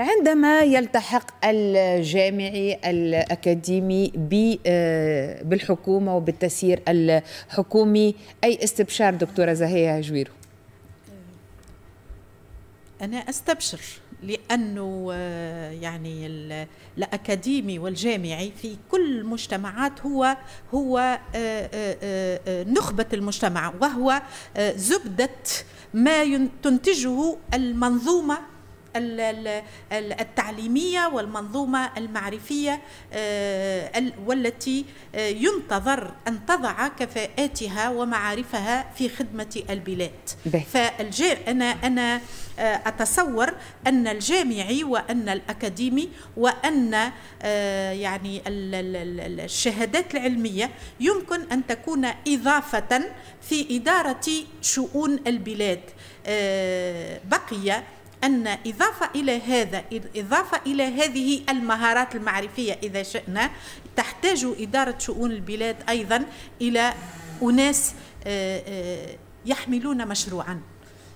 عندما يلتحق الجامعي الأكاديمي آه، بالحكومة وبالتسيير الحكومي أي استبشار دكتورة زهية جويرو أنا أستبشر لأنه آه، يعني الأكاديمي والجامعي في كل المجتمعات هو هو آه، نخبة المجتمع وهو زبدة ما تنتجه المنظومة التعليمية والمنظومة المعرفية آه، والتي آه، ينتظر أن تضع كفاءاتها ومعارفها في خدمة البلاد انا أنا آه، أتصور أن الجامعي وأن الأكاديمي وأن يعني الشهادات العلمية يمكن أن تكون إضافة في إدارة شؤون البلاد بقي أن إضافة إلى هذا إضافة إلى هذه المهارات المعرفية إذا شئنا تحتاج إدارة شؤون البلاد أيضا إلى أناس آه، آه، يحملون مشروعا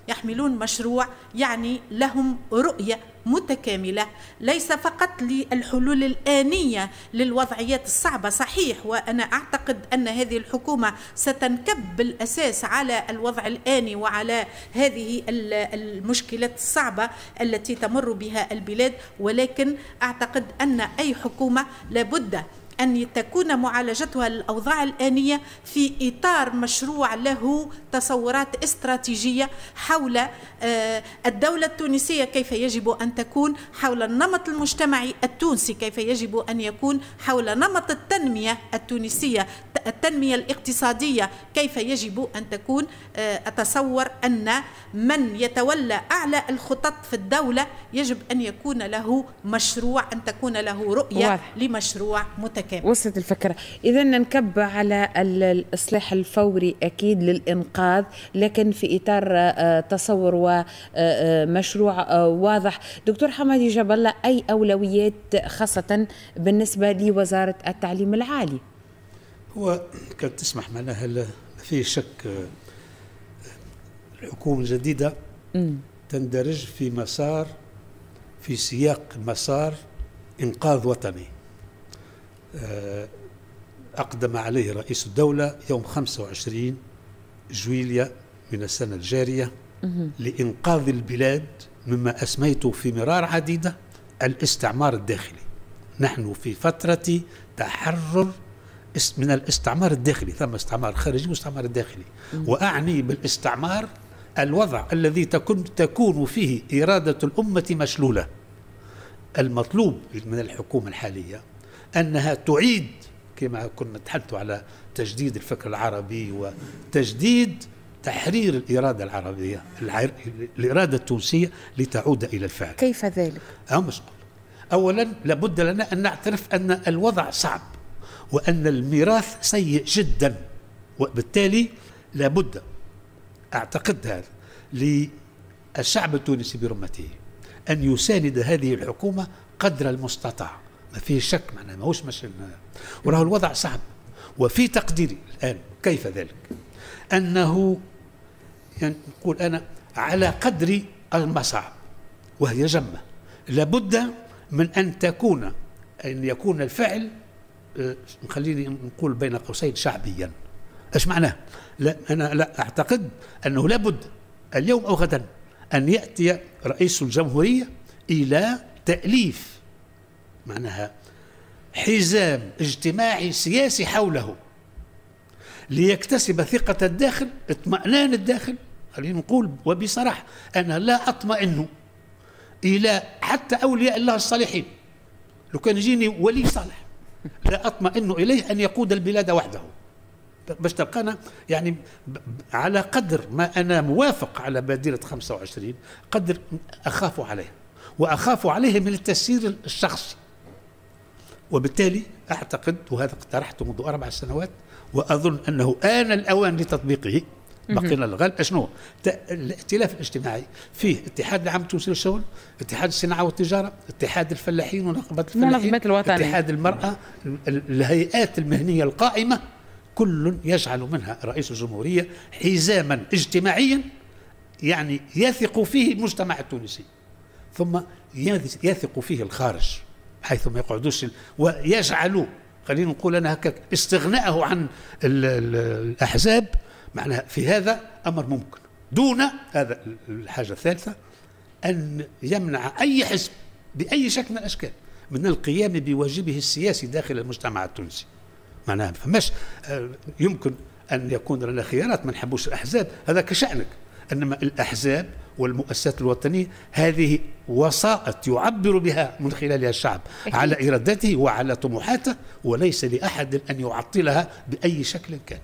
يحملون مشروع يعني لهم رؤية متكاملة ليس فقط للحلول الآنية للوضعيات الصعبة صحيح وأنا أعتقد أن هذه الحكومة ستنكب بالأساس على الوضع الآني وعلى هذه المشكلات الصعبة التي تمر بها البلاد ولكن أعتقد أن أي حكومة لابد أن تكون معالجتها للأوضاع الآنية في إطار مشروع له تصورات استراتيجية حول آه، الدولة التونسية كيف يجب أن تكون حول النمط المجتمعي التونسي كيف يجب أن يكون حول نمط التنمية التونسية التنمية الاقتصادية كيف يجب أن تكون آه، أتصور أن من يتولى أعلى الخطط في الدولة يجب أن يكون له مشروع أن تكون له رؤية واضح. لمشروع متكامل اوكي وصلت الفكره اذا نكب على الاصلاح الفوري اكيد للانقاذ لكن في اطار آه، تصور ومشروع آه، آه، واضح دكتور حمادي جاب الله اي اولويات خاصه بالنسبه لوزاره التعليم العالي هو كانت تسمح معناها ما في شك الحكومه الجديده تندرج في مسار في سياق مسار انقاذ وطني آه، أقدم عليه رئيس الدولة يوم 25 جويليا من السنة الجارية لإنقاذ البلاد مما أسميته في مرار عديدة الاستعمار الداخلي نحن في فترة تحرر من الاستعمار الداخلي ثم استعمار خارجي واستعمار داخلي وأعني بالاستعمار الوضع الذي تكون, تكون فيه إرادة الأمة مشلولة المطلوب من الحكومة الحالية أنها تعيد كما كنا نتحدث على تجديد الفكر العربي وتجديد تحرير الإرادة العربية الإرادة التونسية لتعود إلى الفعل كيف ذلك؟ أولا لابد لنا أن نعترف أن الوضع صعب وأن الميراث سيء جدا وبالتالي لابد أعتقد هذا للشعب التونسي برمته أن يساند هذه الحكومة قدر المستطاع ما في شك معناها ماهوش مش وراه الوضع صعب وفي تقديري الآن كيف ذلك أنه يعني نقول أنا على قدر المصعب وهي جمة لابد من أن تكون أن يكون الفعل آه، خليني نقول بين قوسين شعبيا ايش معناه لا انا لا اعتقد انه لابد اليوم او غدا ان ياتي رئيس الجمهوريه الى تاليف معناها حزام اجتماعي سياسي حوله ليكتسب ثقة الداخل اطمئنان الداخل خلينا نقول وبصراحة أنا لا أطمئن إلى حتى أولياء الله الصالحين لو كان يجيني ولي صالح لا أطمئن إليه أن يقود البلاد وحده باش تلقانا يعني على قدر ما أنا موافق على بادرة 25 قدر أخاف عليه وأخاف عليه من التسيير الشخصي وبالتالي أعتقد وهذا اقترحته منذ أربع سنوات وأظن أنه آن الأوان لتطبيقه بقينا الغالب شنو الائتلاف الاجتماعي فيه اتحاد العام التونسي للشغل اتحاد الصناعه والتجاره اتحاد الفلاحين ونقابه الفلاحين الوطني. اتحاد المراه الهيئات المهنيه القائمه كل يجعل منها رئيس الجمهوريه حزاما اجتماعيا يعني يثق فيه المجتمع التونسي ثم يثق فيه الخارج حيث ما يقعدوش ويجعلوا خلينا نقول انا هكاك استغنائه عن الاحزاب معناها في هذا امر ممكن دون هذا الحاجه الثالثه ان يمنع اي حزب باي شكل من الاشكال من القيام بواجبه السياسي داخل المجتمع التونسي معناها فماش آه، يمكن ان يكون لنا خيارات ما نحبوش الاحزاب هذا كشانك انما الاحزاب والمؤسسات الوطنية هذه وسائط يعبر بها من خلالها الشعب أكيد. على إرادته وعلى طموحاته وليس لأحد أن يعطلها بأي شكل كان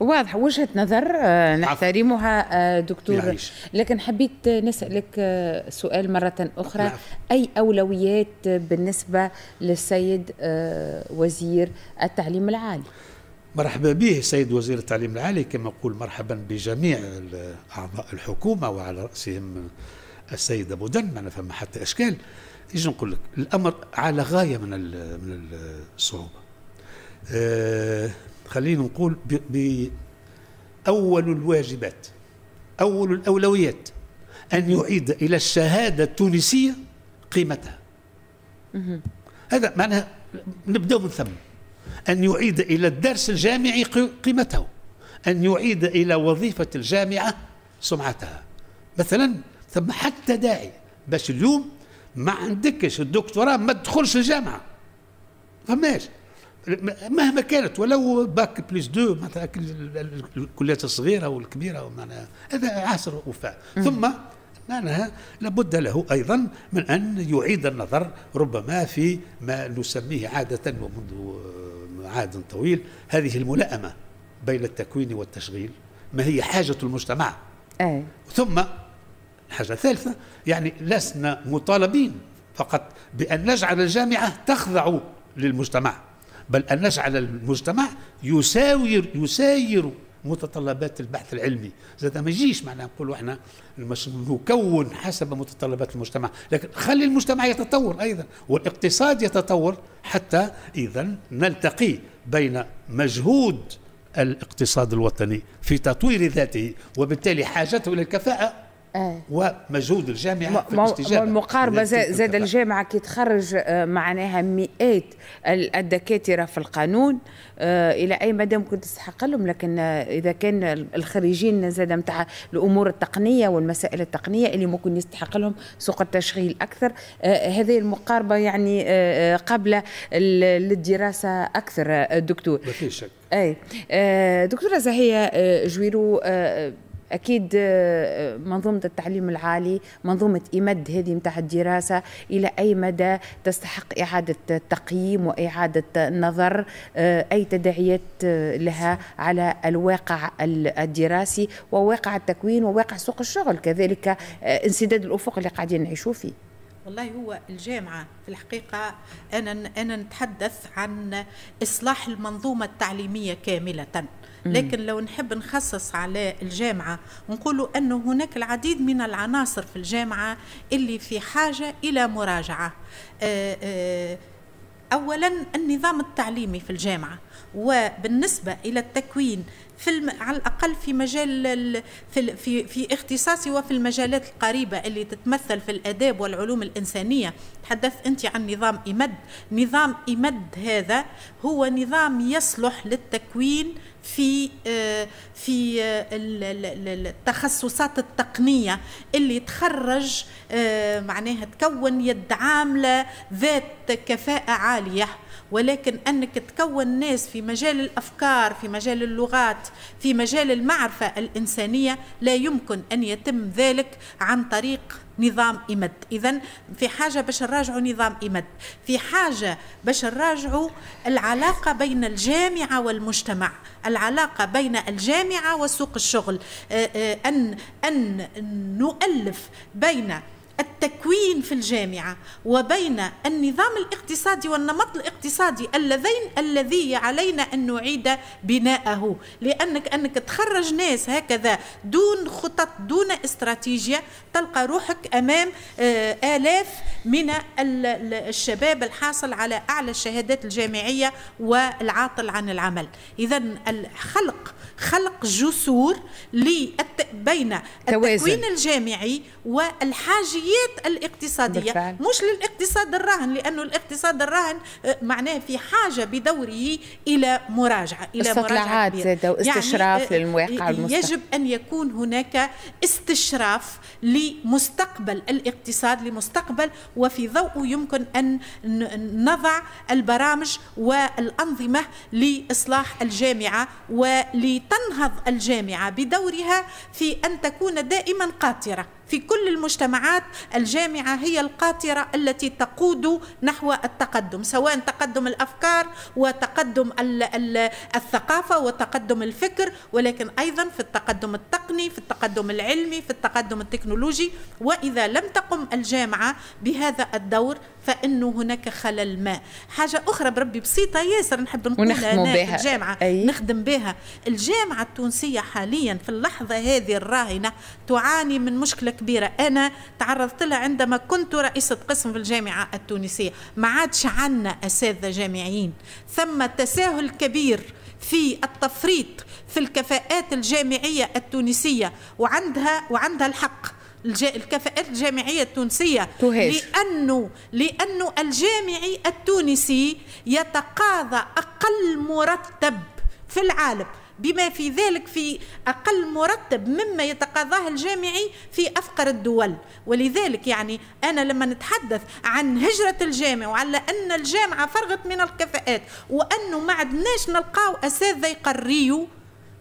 واضح وجهة نظر آه، نحترمها آه، دكتور لكن حبيت نسألك آه، سؤال مرة أخرى أي أولويات بالنسبة للسيد وزير التعليم العالي؟ مرحبا به سيد وزير التعليم العالي كما أقول مرحبا بجميع أعضاء الحكومة وعلى رأسهم السيد أبو دن ما فما حتى أشكال إيش نقول لك الأمر على غاية من من الصعوبة آه، خلينا نقول بأول الواجبات أول الأولويات أن يعيد إلى الشهادة التونسية قيمتها هذا معناها نبدأ من ثم أن يعيد إلى الدرس الجامعي قيمته أن يعيد إلى وظيفة الجامعة سمعتها مثلا ثم حتى داعي باش اليوم ما عندكش الدكتوراه ما تدخلش الجامعة فماش مهما كانت ولو باك بليس دو مثلا الكليات الصغيره والكبيره معناها هذا عصر وفاء ثم معناها لابد له أيضا من أن يعيد النظر ربما في ما نسميه عادة ومنذ عهد طويل هذه الملائمة بين التكوين والتشغيل ما هي حاجة المجتمع أي. ثم حاجة ثالثة يعني لسنا مطالبين فقط بأن نجعل الجامعة تخضع للمجتمع بل أن نجعل المجتمع يساير يساير متطلبات البحث العلمي زاد ما يجيش معنا نقولوا احنا نكون حسب متطلبات المجتمع لكن خلي المجتمع يتطور ايضا والاقتصاد يتطور حتى اذا نلتقي بين مجهود الاقتصاد الوطني في تطوير ذاته وبالتالي حاجته الى الكفاءه آه. ومجهود الجامعه في الاستجابه المقاربه زاد الجامعه كي تخرج آه، معناها مئات الدكاتره في القانون آه، الى اي مدى ممكن تستحق لهم لكن اذا كان الخريجين زاد نتاع الامور التقنيه والمسائل التقنيه اللي ممكن يستحق لهم سوق التشغيل اكثر هذه المقاربه يعني قبل للدراسه اكثر دكتور ما شك اي دكتوره زهيه جويرو اكيد آه، آه، منظومه التعليم العالي منظومه ايمد هذه نتاع الدراسه الى اي مدى تستحق اعاده التقييم واعاده النظر آه، اي تداعيات لها على الواقع الدراسي وواقع التكوين وواقع سوق الشغل كذلك انسداد الافق اللي قاعدين نعيشوا فيه والله هو الجامعة في الحقيقة أنا أنا نتحدث عن إصلاح المنظومة التعليمية كاملة لكن لو نحب نخصص على الجامعة ونقولوا أنه هناك العديد من العناصر في الجامعة اللي في حاجة إلى مراجعة آه، آه، اولا النظام التعليمي في الجامعه وبالنسبه الى التكوين في الم... على الاقل في مجال ال... في في في اختصاصي وفي المجالات القريبه اللي تتمثل في الاداب والعلوم الانسانيه تحدثت انت عن نظام امد نظام امد هذا هو نظام يصلح للتكوين في آه، في آه، التخصصات التقنيه اللي تخرج آه، معناها تكون يد عامله ذات كفاءه عاليه ولكن أنك تكون ناس في مجال الأفكار في مجال اللغات في مجال المعرفة الإنسانية لا يمكن أن يتم ذلك عن طريق نظام إمد إذا في حاجة باش نراجعوا نظام إمد في حاجة باش نراجعوا العلاقة بين الجامعة والمجتمع العلاقة بين الجامعة وسوق الشغل أن أن نؤلف بين التكوين في الجامعة وبين النظام الاقتصادي والنمط الاقتصادي اللذين الذي علينا أن نعيد بناءه لأنك أنك تخرج ناس هكذا دون خطط دون استراتيجية تلقى روحك أمام آه، آلاف من الشباب الحاصل على أعلى الشهادات الجامعية والعاطل عن العمل إذا الخلق خلق جسور بين التكوين الجامعي والحاجة العمليات الاقتصادية بالفعل. مش للاقتصاد الراهن لأنه الاقتصاد الراهن آه، معناه في حاجة بدوره إلى مراجعة إلى مراجعة زادة واستشراف يعني آه، للواقع آه، يجب أن يكون هناك استشراف لمستقبل الاقتصاد لمستقبل وفي ضوءه يمكن أن نضع البرامج والأنظمة لإصلاح الجامعة ولتنهض الجامعة بدورها في أن تكون دائما قاطرة في كل المجتمعات الجامعة هي القاطرة التي تقود نحو التقدم سواء تقدم الأفكار وتقدم الثقافة وتقدم الفكر ولكن أيضا في التقدم التقني في التقدم العلمي في التقدم التكنولوجي وإذا لم تقم الجامعة بهذا الدور فانه هناك خلل ما حاجه اخرى بربي بسيطه ياسر نحب نقولها أنا بها. في الجامعه أي. نخدم بها الجامعه التونسيه حاليا في اللحظه هذه الراهنه تعاني من مشكله كبيره انا تعرضت لها عندما كنت رئيسه قسم في الجامعه التونسيه ما عادش عندنا اساتذه جامعيين ثم تساهل كبير في التفريط في الكفاءات الجامعيه التونسيه وعندها وعندها الحق الكفاءات الجامعية التونسية تهاجر. لأنه لأنه الجامعي التونسي يتقاضى أقل مرتب في العالم بما في ذلك في أقل مرتب مما يتقاضاه الجامعي في أفقر الدول ولذلك يعني أنا لما نتحدث عن هجرة الجامع وعلى أن الجامعة فرغت من الكفاءات وأنه ما عدناش نلقاو أساتذة يقريوا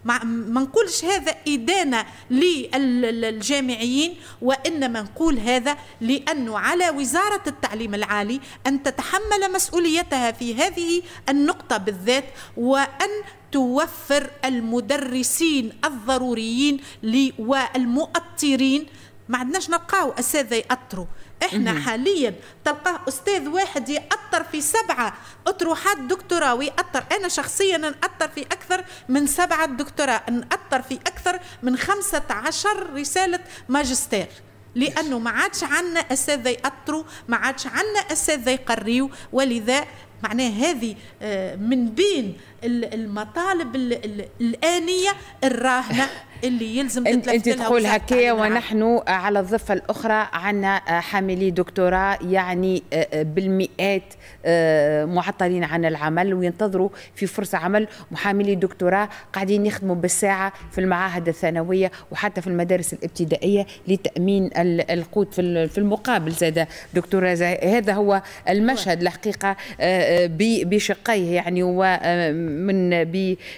ما نقولش هذا إدانة للجامعيين وإنما نقول هذا لأنه على وزارة التعليم العالي أن تتحمل مسؤوليتها في هذه النقطة بالذات وأن توفر المدرسين الضروريين والمؤطرين ما عندناش نلقاو أساتذة يأطروا احنا حاليا تلقاه استاذ واحد ياثر في سبعه اطروحات دكتوراه ويأثر انا شخصيا نأثر في اكثر من سبعه دكتوراه نأثر في اكثر من 15 رساله ماجستير لانه ما عادش عندنا اساتذه ياثروا ما عادش عندنا اساتذه يقريوا ولذا معناه هذه آه، من بين المطالب الآنية الراهنة اللي يلزم تتلفت انت تقول هكايا ونحن على الضفه الاخرى عندنا آه، حاملي دكتوراه يعني آه، آه، بالمئات معطلين عن العمل وينتظروا في فرصه عمل وحاملي دكتوراه قاعدين يخدموا بالساعه في المعاهد الثانويه وحتى في المدارس الابتدائيه لتامين القوت في المقابل زاد دكتوره زي. هذا هو المشهد الحقيقه بشقيه يعني من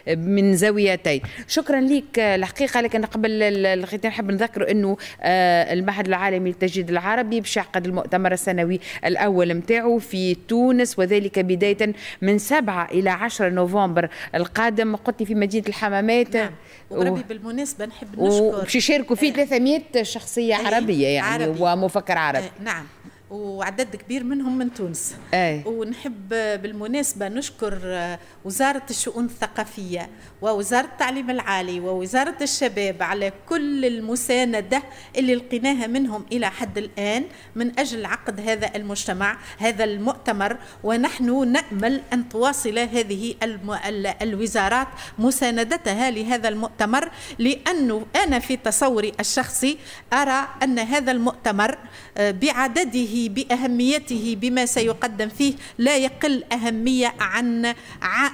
من زاويتين شكرا لك آه، الحقيقه لكن قبل الختام نحب نذكر انه آه، المعهد العالمي للتجديد العربي باش يعقد المؤتمر السنوي الاول نتاعو في تونس وذلك بدايه من 7 الى 10 نوفمبر القادم قلت في مدينه الحمامات نعم. وربي و... بالمناسبه نحب نشكر باش يشاركوا فيه آه، 300 شخصيه إيه، عربيه يعني عربي. ومفكر عربي نعم وعدد كبير منهم من تونس أي. ونحب بالمناسبة نشكر آه، وزارة الشؤون الثقافية ووزارة التعليم العالي ووزارة الشباب على كل المساندة اللي لقيناها منهم إلى حد الآن من أجل عقد هذا المجتمع هذا المؤتمر ونحن نأمل أن تواصل هذه الوزارات مساندتها لهذا المؤتمر لأنه أنا في تصوري الشخصي أرى أن هذا المؤتمر آه، بعدده بأهميته بما سيقدم فيه لا يقل أهمية عن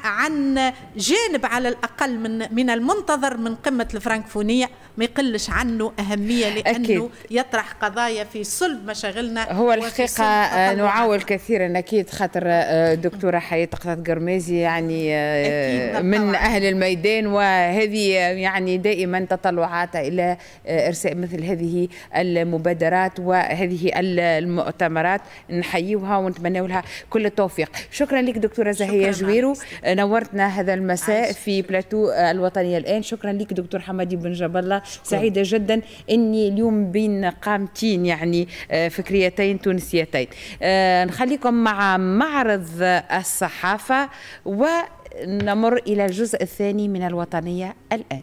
عن جانب على الأقل من من المنتظر من قمة الفرنكفونية ما يقلش عنه أهمية لأنه أكيد. يطرح قضايا في صلب مشاغلنا هو الحقيقة آه، نعاول كثيرا أكيد خاطر آه، دكتورة حياة قطات قرمازي يعني آه، من أهل الميدان وهذه يعني دائما تطلعاتها إلى إرساء مثل هذه المبادرات وهذه المؤتمرات نحييوها ونتمنوا لها كل التوفيق شكرا لك دكتوره زهيه جويرو نورتنا هذا المساء عايز. في بلاتو الوطنيه الان شكرا لك دكتور حمادي بن جبل الله سعيده جدا اني اليوم بين قامتين يعني آه، فكريتين تونسيتين آه، نخليكم مع معرض الصحافه ونمر الى الجزء الثاني من الوطنيه الان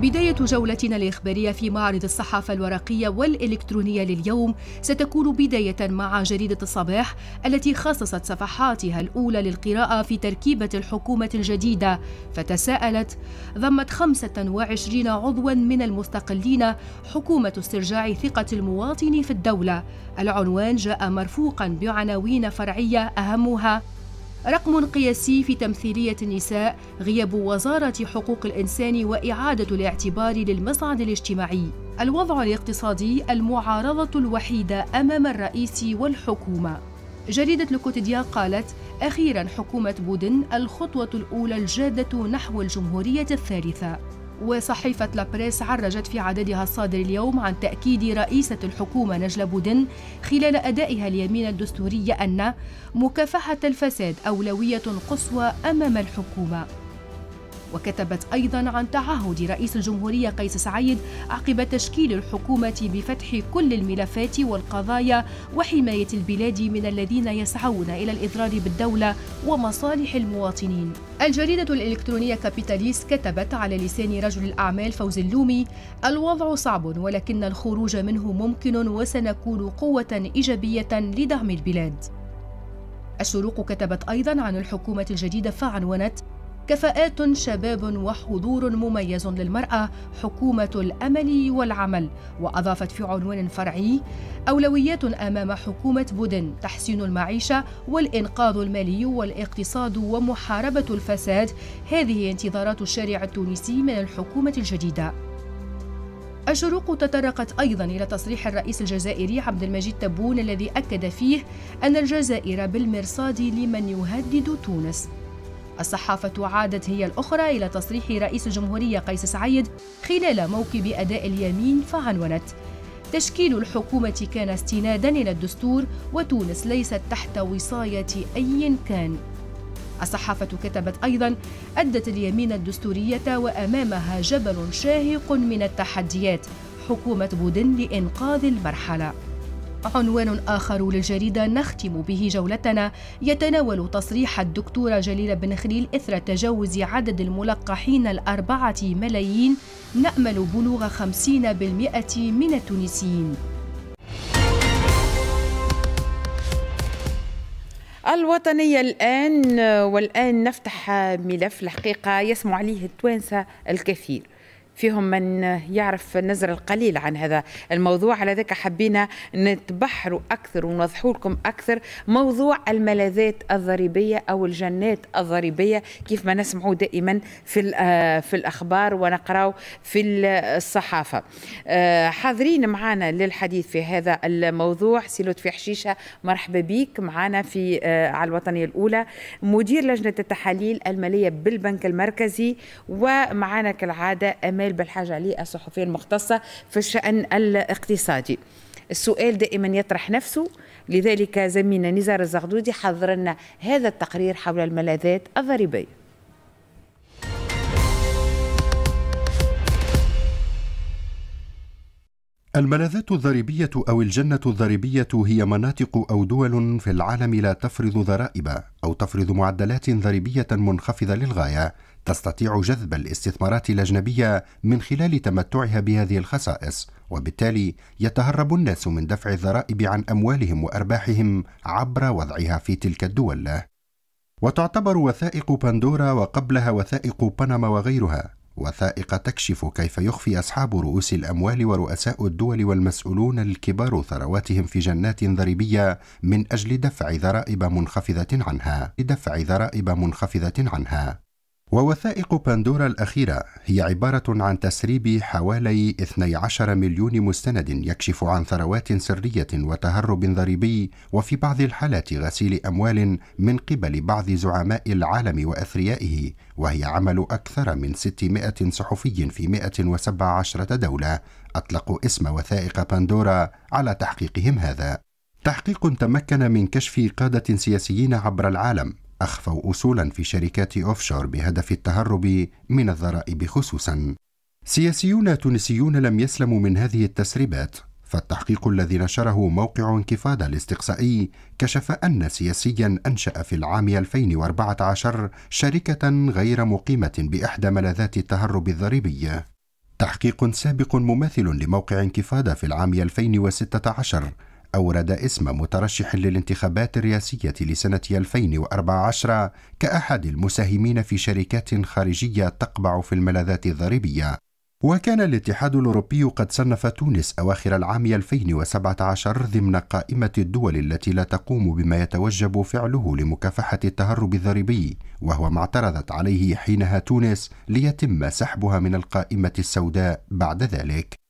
بداية جولتنا الإخبارية في معرض الصحافة الورقية والإلكترونية لليوم ستكون بداية مع جريدة الصباح التي خصصت صفحاتها الأولى للقراءة في تركيبة الحكومة الجديدة فتساءلت ضمت 25 عضوا من المستقلين حكومة استرجاع ثقة المواطن في الدولة العنوان جاء مرفوقا بعناوين فرعية أهمها رقم قياسي في تمثيلية النساء غياب وزارة حقوق الإنسان وإعادة الاعتبار للمصعد الاجتماعي الوضع الاقتصادي المعارضة الوحيدة أمام الرئيس والحكومة جريدة لوكوتيديا قالت أخيرا حكومة بودن الخطوة الأولى الجادة نحو الجمهورية الثالثة وصحيفة لابريس عرجت في عددها الصادر اليوم عن تأكيد رئيسة الحكومة نجلة بودن خلال أدائها اليمين الدستوري أن مكافحة الفساد أولوية قصوى أمام الحكومة وكتبت أيضا عن تعهد رئيس الجمهورية قيس سعيد عقب تشكيل الحكومة بفتح كل الملفات والقضايا وحماية البلاد من الذين يسعون إلى الإضرار بالدولة ومصالح المواطنين الجريدة الإلكترونية كابيتاليس كتبت على لسان رجل الأعمال فوز اللومي الوضع صعب ولكن الخروج منه ممكن وسنكون قوة إيجابية لدعم البلاد الشروق كتبت أيضا عن الحكومة الجديدة فعنونت كفاءات شباب وحضور مميز للمرأة حكومة الأمل والعمل وأضافت في عنوان فرعي أولويات أمام حكومة بودن تحسين المعيشة والإنقاذ المالي والاقتصاد ومحاربة الفساد هذه انتظارات الشارع التونسي من الحكومة الجديدة الشروق تطرقت أيضا إلى تصريح الرئيس الجزائري عبد المجيد تبون الذي أكد فيه أن الجزائر بالمرصاد لمن يهدد تونس الصحافة عادت هي الأخرى إلى تصريح رئيس الجمهورية قيس سعيد خلال موكب أداء اليمين فعنونت تشكيل الحكومة كان استنادا إلى الدستور وتونس ليست تحت وصاية أي كان الصحافة كتبت أيضا أدت اليمين الدستورية وأمامها جبل شاهق من التحديات حكومة بودن لإنقاذ المرحلة عنوان آخر للجريدة نختم به جولتنا يتناول تصريح الدكتورة جليلة بن خليل إثر تجاوز عدد الملقحين الأربعة ملايين نأمل بلوغ 50% من التونسيين الوطنية الآن والآن نفتح ملف الحقيقة يسمع عليه التوانسة الكثير فيهم من يعرف نزر القليل عن هذا الموضوع على ذلك حبينا نتبحروا أكثر ونوضحوا لكم أكثر موضوع الملاذات الضريبية أو الجنات الضريبية كيف ما نسمعوا دائما في آه، في الأخبار ونقراو في الصحافة آه، حاضرين معنا للحديث في هذا الموضوع سي لطفي حشيشة مرحبا بك معنا في آه، على الوطنية الأولى مدير لجنة التحاليل المالية بالبنك المركزي ومعنا كالعادة أمال الاعمال بالحاجة علي الصحفية المختصة في الشأن الاقتصادي السؤال دائما يطرح نفسه لذلك زميلنا نزار الزغدودي حضر لنا هذا التقرير حول الملاذات الضريبية الملاذات الضريبية أو الجنة الضريبية هي مناطق أو دول في العالم لا تفرض ضرائب أو تفرض معدلات ضريبية منخفضة للغاية تستطيع جذب الاستثمارات الاجنبيه من خلال تمتعها بهذه الخصائص وبالتالي يتهرب الناس من دفع الضرائب عن اموالهم وارباحهم عبر وضعها في تلك الدول وتعتبر وثائق بندورا وقبلها وثائق بنما وغيرها وثائق تكشف كيف يخفي اصحاب رؤوس الاموال ورؤساء الدول والمسؤولون الكبار ثرواتهم في جنات ضريبيه من اجل دفع ضرائب منخفضه عنها لدفع ضرائب منخفضه عنها ووثائق باندورا الأخيرة هي عبارة عن تسريب حوالي 12 مليون مستند يكشف عن ثروات سرية وتهرب ضريبي وفي بعض الحالات غسيل أموال من قبل بعض زعماء العالم وأثريائه وهي عمل أكثر من 600 صحفي في 117 دولة أطلقوا اسم وثائق باندورا على تحقيقهم هذا تحقيق تمكن من كشف قادة سياسيين عبر العالم أخفوا أصولا في شركات أوفشور بهدف التهرب من الضرائب خصوصا سياسيون تونسيون لم يسلموا من هذه التسريبات فالتحقيق الذي نشره موقع انكفاضة الاستقصائي كشف أن سياسيا أنشأ في العام 2014 شركة غير مقيمة بإحدى ملاذات التهرب الضريبي تحقيق سابق مماثل لموقع انكفاضة في العام 2016 أورد اسم مترشح للانتخابات الرئاسية لسنة 2014 كأحد المساهمين في شركات خارجية تقبع في الملاذات الضريبية وكان الاتحاد الأوروبي قد صنف تونس أواخر العام 2017 ضمن قائمة الدول التي لا تقوم بما يتوجب فعله لمكافحة التهرب الضريبي وهو ما اعترضت عليه حينها تونس ليتم سحبها من القائمة السوداء بعد ذلك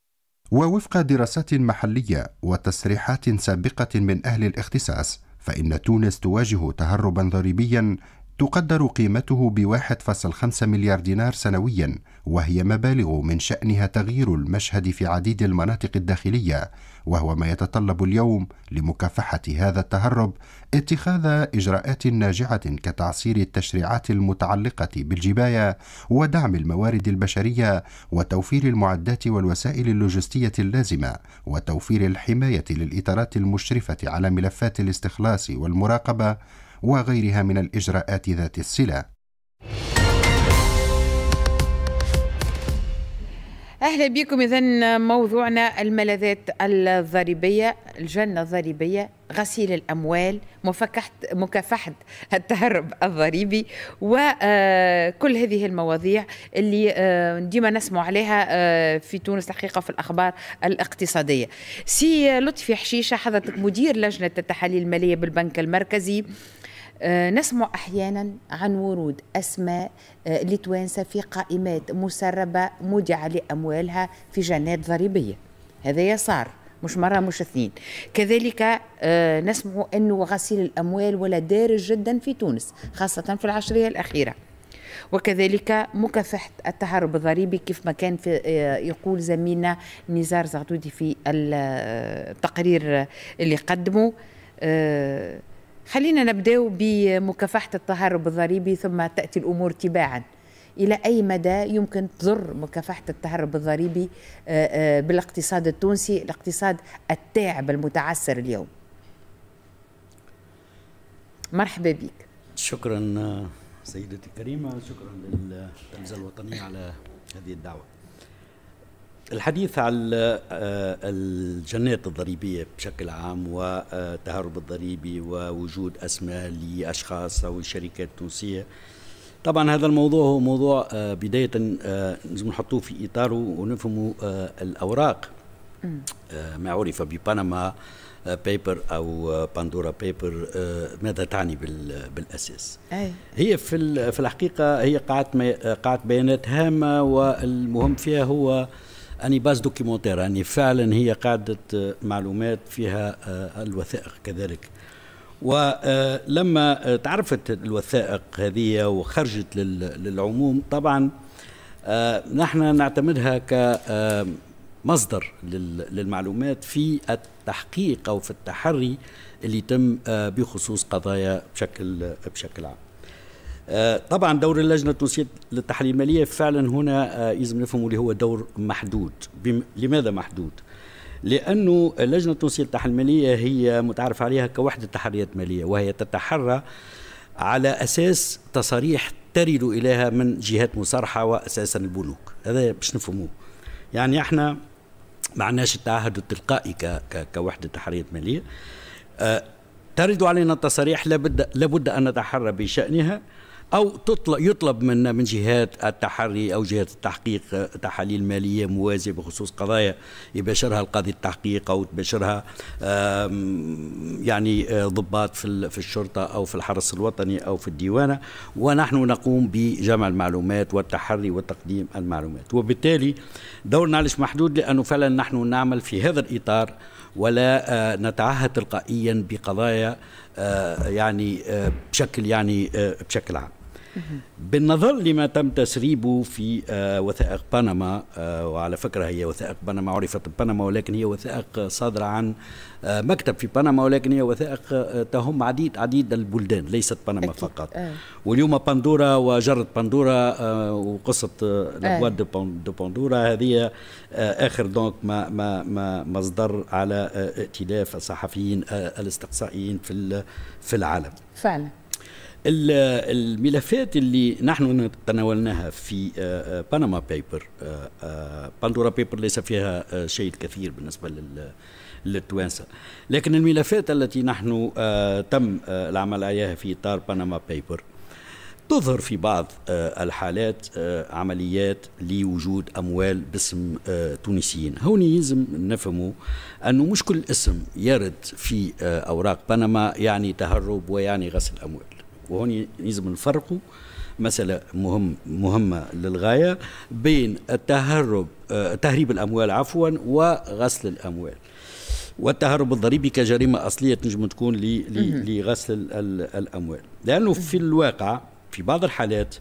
ووفق دراسات محلية وتسريحات سابقة من أهل الاختصاص فإن تونس تواجه تهربا ضريبيا تقدر قيمته ب 1.5 مليار دينار سنويا وهي مبالغ من شأنها تغيير المشهد في عديد المناطق الداخلية وهو ما يتطلب اليوم لمكافحة هذا التهرب اتخاذ إجراءات ناجعة كتعسير التشريعات المتعلقة بالجباية ودعم الموارد البشرية وتوفير المعدات والوسائل اللوجستية اللازمة وتوفير الحماية للإطارات المشرفة على ملفات الاستخلاص والمراقبة وغيرها من الإجراءات ذات الصلة. اهلا بكم اذا موضوعنا الملذات الضريبيه الجنه الضريبيه غسيل الاموال مكافحه التهرب الضريبي وكل آه، هذه المواضيع اللي آه، ديما نسمع عليها آه، في تونس الحقيقه في الاخبار الاقتصاديه سي لطفي حشيشه حضرتك مدير لجنه التحاليل الماليه بالبنك المركزي آه، نسمع احيانا عن ورود اسماء آه، لتوانسه في قائمات مسربه مودعه لاموالها في جنات ضريبيه هذا يسار مش مرة مش اثنين كذلك آه، نسمع أنه غسيل الأموال ولا دارج جدا في تونس خاصة في العشرية الأخيرة وكذلك مكافحة التهرب الضريبي كيف ما كان في يقول زميلنا نزار زغدودي في التقرير اللي قدمه خلينا نبدأ بمكافحة التهرب الضريبي ثم تأتي الأمور تباعا إلى أي مدى يمكن تضر مكافحة التهرب الضريبي آه، آه، بالاقتصاد التونسي الاقتصاد التاعب المتعسر اليوم مرحبا بك شكرا آه، سيدتي الكريمه شكرا للتلفزة الوطنية على هذه الدعوة الحديث على آه، آه، الجنات الضريبية بشكل عام والتهرب الضريبي ووجود أسماء لأشخاص أو شركات تونسية طبعا هذا الموضوع هو موضوع آه، بداية لازم نحطوه في إطاره ونفهموا الأوراق ما عرف ببنما بيبر او باندورا بيبر ماذا تعني بالاساس أي. هي في في الحقيقه هي قاعده قاعده بيانات هامه والمهم فيها هو أني باز دوكيمونتير أني فعلا هي قاعدة آه، معلومات فيها آه، الوثائق كذلك ولما آه، تعرفت الوثائق هذه وخرجت للعموم طبعا نحن نعتمدها كمصدر للمعلومات في التحقيق أو في التحري اللي يتم بخصوص قضايا بشكل بشكل عام آه، طبعا دور اللجنه التونسيه للتحليل الماليه فعلا هنا آه، لازم نفهموا اللي هو دور محدود بم... لماذا محدود؟ لانه اللجنه التونسيه للتحليل الماليه هي متعارف عليها كوحده تحريات ماليه وهي تتحرى على اساس تصاريح ترد اليها من جهات مصارحه واساسا البنوك هذا باش نفهموه يعني احنا ما عندناش التعهد التلقائي ك... ك... كوحده تحريات ماليه أه ترد علينا التصاريح لابد لابد ان نتحرى بشانها او تطلب يطلب منا من جهات التحري او جهات التحقيق تحاليل ماليه موازيه بخصوص قضايا يباشرها القاضي التحقيق او تباشرها يعني آه، ضباط في في الشرطه او في الحرس الوطني او في الديوانه ونحن نقوم بجمع المعلومات والتحري وتقديم المعلومات وبالتالي دورنا ليش محدود لانه فعلا نحن نعمل في هذا الاطار ولا آه، نتعهد تلقائيا بقضايا آه، يعني بشكل يعني بشكل عام بالنظر لما تم تسريبه في آه، وثائق بنما آه، وعلى فكرة هي وثائق بنما عرفت بنما ولكن هي وثائق صادرة عن آه، مكتب في بنما ولكن هي وثائق تهم عديد عديد البلدان ليست بنما فقط واليوم بندورا وجرة بندورا وقصة لابوات دو بندورا هذه آخر دونك ما ما ما مصدر على ائتلاف الصحفيين الاستقصائيين في في العالم فعلا الملفات اللي نحن تناولناها في بنما بيبر باندورا بيبر ليس فيها آه، شيء الكثير بالنسبة لل للتوانسة لكن الملفات التي نحن آه، تم آه، العمل عليها في إطار بنما بيبر تظهر في بعض الحالات عمليات لوجود أموال باسم تونسيين هون يلزم نفهموا أنه مش كل اسم يرد في أوراق بنما يعني تهرب ويعني غسل أموال وهون يجب نفرقوا مسألة مهم مهمة للغاية بين التهرب آه، تهريب الأموال عفوا وغسل الأموال والتهرب الضريبي كجريمة أصلية تنجم تكون لغسل الأموال لأنه في الواقع في بعض الحالات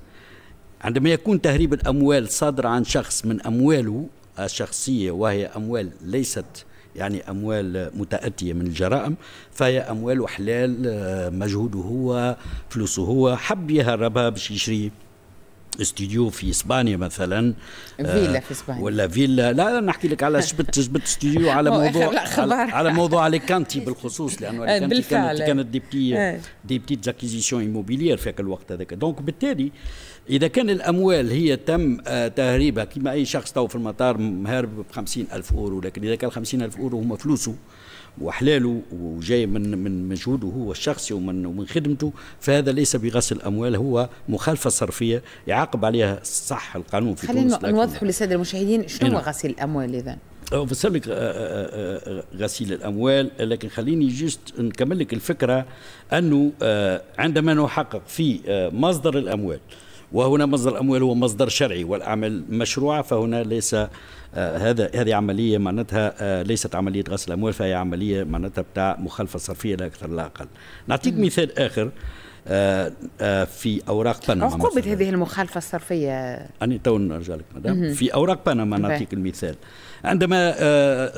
عندما يكون تهريب الأموال صادر عن شخص من أمواله الشخصية وهي أموال ليست يعني أموال متأتية من الجرائم فهي أموال حلال آه، مجهوده هو فلوسه هو حب يهربها باش يشري استوديو في اسبانيا مثلا آه، فيلا في اسبانيا ولا فيلا لا نحكي لك على جبت جبت استوديو على موضوع على, على موضوع اليكانتي بالخصوص لانه اليكانتي آه، كانت كانت دي بتي دي بتي زاكيزيسيون ايموبيليير في الوقت هذاك دونك بالتالي اذا كان الاموال هي تم آه، تهريبها كما اي شخص تو في المطار مهرب ب ألف اورو لكن اذا كان 50 ألف اورو هما فلوسه وحلاله وجاي من من مجهوده هو الشخصي ومن ومن خدمته فهذا ليس بغسل اموال هو مخالفه صرفيه يعاقب عليها صح القانون في خلينا نوضح للساده المشاهدين شنو هو إيه، نعم. غسيل الاموال اذا في لك آه، آه، غسيل الاموال لكن خليني جست نكمل لك الفكره انه عندما نحقق في مصدر الاموال وهنا مصدر الأموال هو مصدر شرعي والأعمال مشروعة فهنا ليس آه، هذا هذه عملية معناتها آه، ليست عملية غسل أموال فهي عملية معناتها بتاع مخالفة صرفية لا أكثر لا أقل نعطيك مثال آخر آه، في اوراق بنما عقوبة هذه المخالفة الصرفية أنا تو نرجع لك مدام في اوراق بنما نعطيك المثال عندما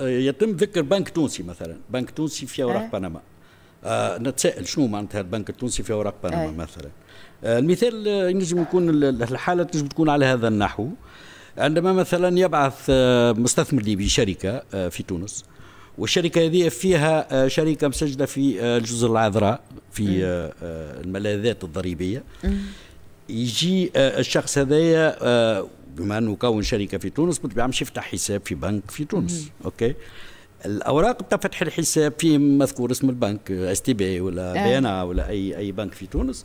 يتم ذكر بنك تونسي مثلا بنك تونسي في اوراق بنما نتساءل شنو معناتها البنك التونسي في اوراق بنما مثلا آه، المثال آه، ينجم يكون الحالة تنجم تكون على هذا النحو عندما مثلا يبعث آه، مستثمر ليبي شركة في تونس والشركة هذه فيها شركة مسجلة في الجزر العذراء في الملاذات الضريبية يجي الشخص هذايا بما انه كون شركه في تونس بالطبيعه مش يفتح حساب في بنك في تونس اوكي الاوراق بتاع فتح الحساب فيه مذكور اسم البنك اس تي بي ولا بيانا ولا اي اي بنك في تونس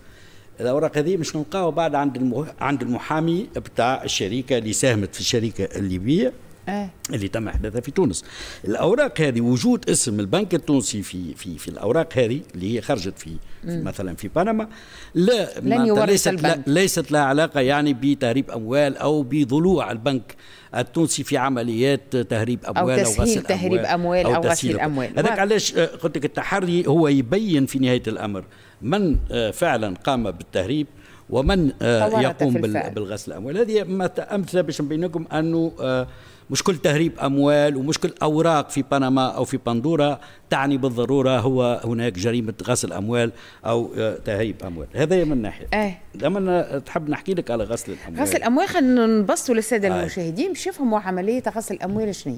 الاوراق هذه مش نلقاها بعد عند عند المحامي بتاع الشركه اللي ساهمت في الشركه الليبيه آه. اللي تم احداثها في تونس الاوراق هذه وجود اسم البنك التونسي في في في الاوراق هذه اللي هي خرجت في, في مثلا في بنما لا لن ليست البنك. لا ليست لها علاقه يعني بتهريب اموال او بضلوع البنك التونسي في عمليات تهريب اموال او, تسهيل أو تهريب اموال او, أو غسيل اموال هذاك علاش آه، قلت لك التحري هو يبين في نهايه الامر من آه، فعلا قام بالتهريب ومن آه، يقوم بالغسل الاموال هذه ما امثله باش نبين لكم انه آه، مش كل تهريب اموال ومش كل اوراق في بنما او في بندوره تعني بالضروره هو هناك جريمه غسل اموال او تهريب اموال هذا من ناحيه ايه لما تحب نحكي لك على غسل الاموال غسل الاموال خلينا نبسطوا للساده آه. المشاهدين باش يفهموا عمليه غسل الاموال شنو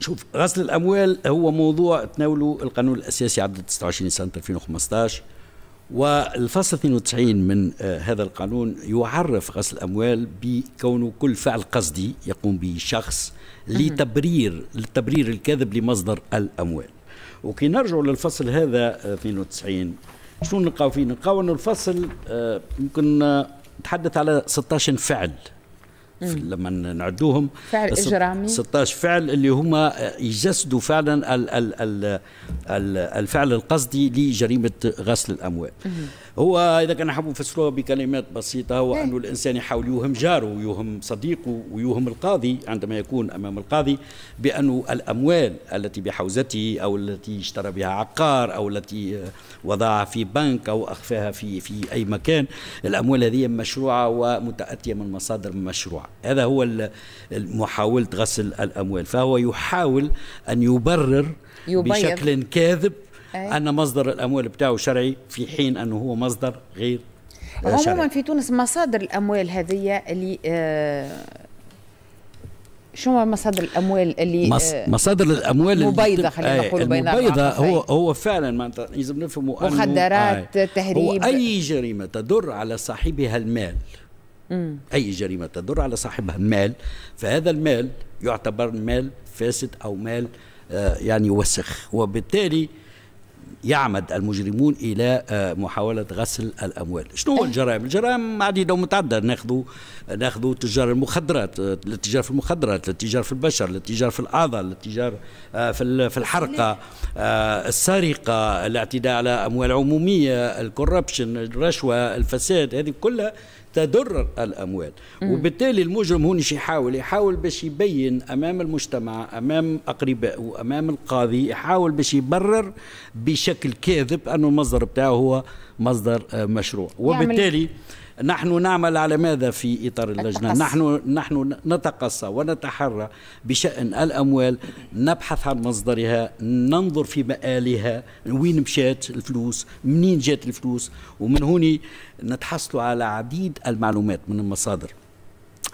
شوف غسل الاموال هو موضوع تناوله القانون الاساسي عدد 26 سنه 2015 والفصل 92 من آه، هذا القانون يعرف غسل الاموال بكونه كل فعل قصدي يقوم به شخص لتبرير لتبرير الكذب لمصدر الاموال وكي نرجعوا للفصل هذا 92 آه، شنو نلقاو فيه نلقاو انه الفصل آه، يمكن تحدث على 16 فعل لما نعدوهم فعل اجرامي 16 فعل اللي هما يجسدوا فعلا ال ال ال الفعل القصدي لجريمه غسل الاموال هو اذا كان نحبوا نفسروها بكلمات بسيطه هو إيه. انه الانسان يحاول يوهم جاره ويوهم صديقه ويوهم القاضي عندما يكون امام القاضي بانه الاموال التي بحوزته او التي اشترى بها عقار او التي وضعها في بنك او اخفاها في في اي مكان الاموال هذه مشروعه ومتاتيه من مصادر مشروعه هذا هو محاولة غسل الأموال فهو يحاول أن يبرر يبيض. بشكل كاذب أي. أن مصدر الأموال بتاعه شرعي في حين أنه هو مصدر غير آه، شرعي عموما في تونس مصادر الأموال هذه اللي آه مصادر الاموال اللي آه، مص... مصادر الاموال المبيضه خلينا نقول بين المبيضه هو هو فعلا معناتها لازم نفهموا مخدرات تهريب اي جريمه تدر على صاحبها المال مم. أي جريمة تدر على صاحبها مال فهذا المال يعتبر مال فاسد أو مال آه، يعني وسخ وبالتالي يعمد المجرمون الى آه، محاوله غسل الاموال شنو هو أه. الجرائم الجرائم عديده ومتعدده ناخذوا ناخذوا تجار المخدرات التجار في المخدرات التجار في البشر التجار في الاعضاء التجار في في الحرقه السرقه الاعتداء على اموال عموميه الكوربشن الرشوه الفساد هذه كلها تدر الاموال وبالتالي المجرم هونش يحاول يحاول باش يبين امام المجتمع امام اقربائه امام القاضي يحاول باش يبرر بشكل كاذب انه المصدر بتاعه هو مصدر آه، مشروع وبالتالي يعمل. نحن نعمل على ماذا في إطار اللجنة التقص. نحن نحن نتقصى ونتحرى بشأن الأموال نبحث عن مصدرها ننظر في مآلها وين مشات الفلوس منين جات الفلوس ومن هوني نتحصلوا على عديد المعلومات من المصادر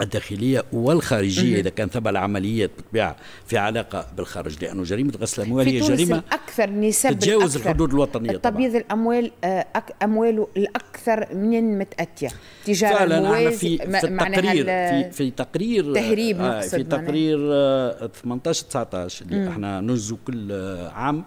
الداخلية والخارجية إذا كان ثبت العمليات بالطبيعة في علاقة بالخارج لأنه جريمة غسل الأموال هي جريمة أكثر نسب تتجاوز الأكثر. الحدود الوطنية تبييض الأموال آه، أمواله الأكثر من متأتية تجارة فعلا في, في التقرير في, في تقرير تهريب آه في تقرير 18 آه، 19 اللي احنا ننزو كل عام آه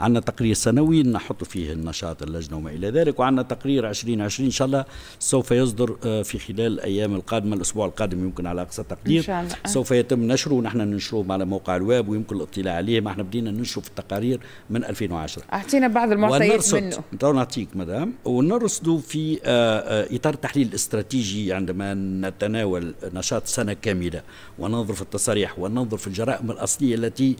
عندنا تقرير سنوي نحط فيه النشاط اللجنه وما الى ذلك وعندنا تقرير 2020 ان شاء الله سوف يصدر آه، في خلال الايام القادمه الاسبوع القادم يمكن على اقصى تقدير إن شاء الله. سوف يتم نشره ونحن ننشره على موقع الويب ويمكن الاطلاع عليه ما احنا بدينا ننشره في التقارير من 2010 اعطينا بعض المعطيات منه تو نعطيك مدام ونرصدوا في آه، آه، اطار التحليل الاستراتيجي عندما نتناول نشاط سنه كامله وننظر في التصاريح وننظر في الجرائم الاصليه التي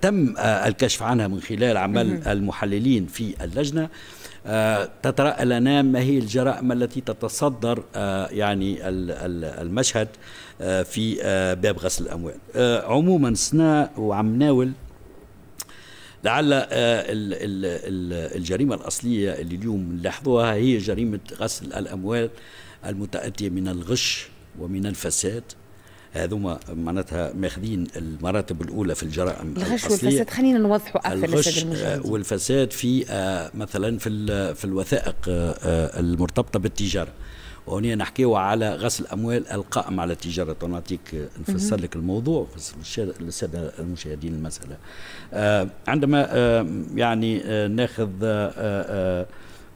تم الكشف عنها من خلال خلال عمل المحللين في اللجنة آه، تترأى لنا ما هي الجرائم التي تتصدر آه، يعني المشهد آه، في باب غسل الأموال عموما سنا وعم ناول لعل الجريمة الأصلية اللي اليوم نلاحظوها هي جريمة غسل الأموال المتأتية من الغش ومن الفساد هذوما معناتها ماخذين المراتب الاولى في الجرائم الغش والفساد خلينا نوضحوا اكثر الغش آه، والفساد في آه، مثلا في في الوثائق آه، المرتبطه بالتجاره وهنا نحكيو على غسل اموال القائم على التجاره نعطيك نفسر لك الموضوع للساده المشاهدين المساله عندما يعني ناخذ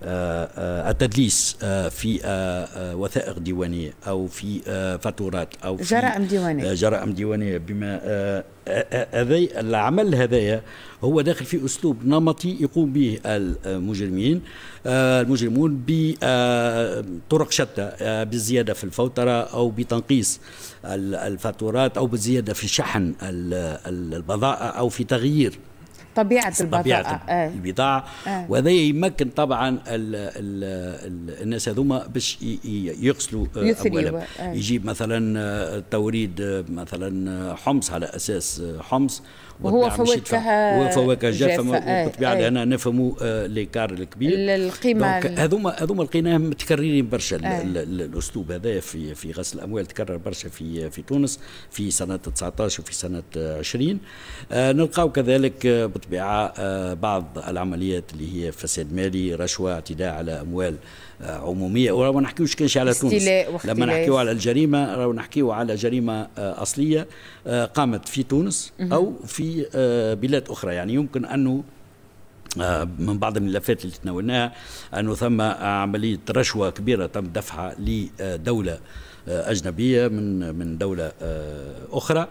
التدليس آه، في آه، آه، وثائق ديوانية أو في فاتورات أو في جرائم ديوانية جرائم ديوانية بما هذي العمل هذايا هو داخل في أسلوب نمطي يقوم به المجرمين المجرمون بطرق شتى بالزيادة في الفوترة أو بتنقيص الفاتورات أو بالزيادة في شحن البضائع أو في تغيير طبيعه البضاعه طبيعه آه. البضاعه آه. وهذا يمكن طبعا الـ الـ الـ الناس هذوما باش يغسلوا اموالهم آه،, آه. يجيب مثلا آه، توريد مثلا حمص على اساس حمص وهو فواكه وفواكه جافه وبالطبيعه آه. لهنا نفهموا آه ليكار الكبير القيمه هذوما هذوما لقيناهم متكررين برشا آه. الاسلوب هذا في في غسل الاموال تكرر برشا في في تونس في سنه 19 وفي سنه 20 آه نلقاو كذلك بالطبيعة آه، بعض العمليات اللي هي فساد مالي رشوة اعتداء على أموال آه، عمومية وما نحكيوش كانش على تونس لما نحكيو على الجريمة راهو نحكيو على جريمة آه، أصلية قامت في تونس أو في بلاد أخرى يعني يمكن أنه من بعض الملفات اللي تناولناها انه ثم عمليه رشوه كبيره تم دفعها لدوله اجنبيه من من دوله اخرى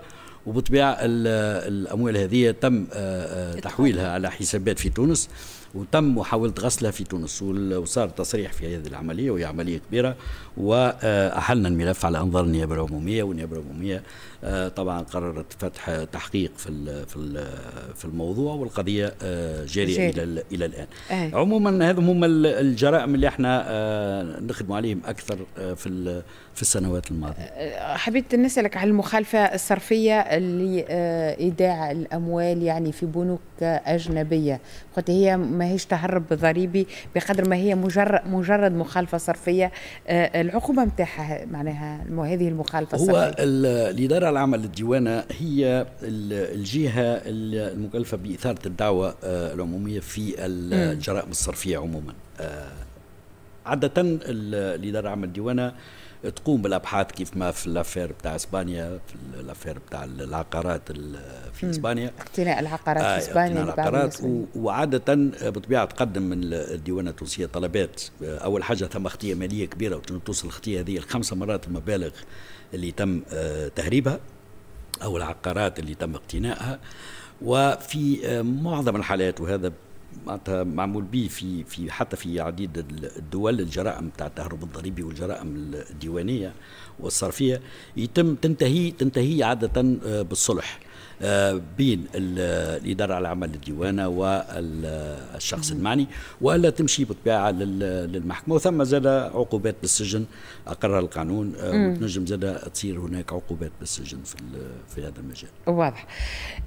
وبالطبيعه الاموال هذه تم آه، آه، تحويلها على حسابات في تونس وتم محاولة غسلها في تونس وصار تصريح في هذه العملية وهي عملية كبيرة وأحلنا الملف على أنظار النيابة العمومية والنيابة العمومية آه، طبعا قررت فتح تحقيق في في في الموضوع والقضيه آه، جاريه جاري. الى الى الان أي. عموما هذا هم الجرائم اللي احنا آه، نخدم عليهم اكثر في في السنوات الماضيه حبيت نسالك على المخالفه الصرفيه لايداع الاموال يعني في بنوك اجنبيه قلت هي ماهيش تهرب ضريبي بقدر ما هي مجرد مجرد مخالفه صرفيه العقوبه نتاعها معناها هذه المخالفه الصرفيه هو الاداره العمل للديوانة هي الجهة المكلفة بإثارة الدعوة آه، العمومية في الجرائم الصرفية عموما آه، عادة الإدارة العامة للديوانة تقوم بالابحاث كيف ما في الافير بتاع اسبانيا في الافير بتاع العقارات في اسبانيا اقتناء العقارات آه في اسبانيا العقارات وعاده بطبيعه تقدم من الديوانه التونسيه طلبات آه، اول حاجه ثم خطيه ماليه كبيره وتوصل الخطيه هذه الخمسه مرات المبالغ اللي تم آه، تهريبها أو العقارات اللي تم اقتنائها وفي آه، معظم الحالات وهذا معناتها معمول به في في حتى في عديد الدول الجرائم تاع التهرب الضريبي والجرائم الديوانيه والصرفيه يتم تنتهي تنتهي عاده آه، بالصلح بين الاداره على عمل الديوانه والشخص المعني والا تمشي بالطبيعه للمحكمه وثم زاد عقوبات بالسجن اقرها القانون آه، وتنجم زاد تصير هناك عقوبات بالسجن في في هذا المجال. واضح.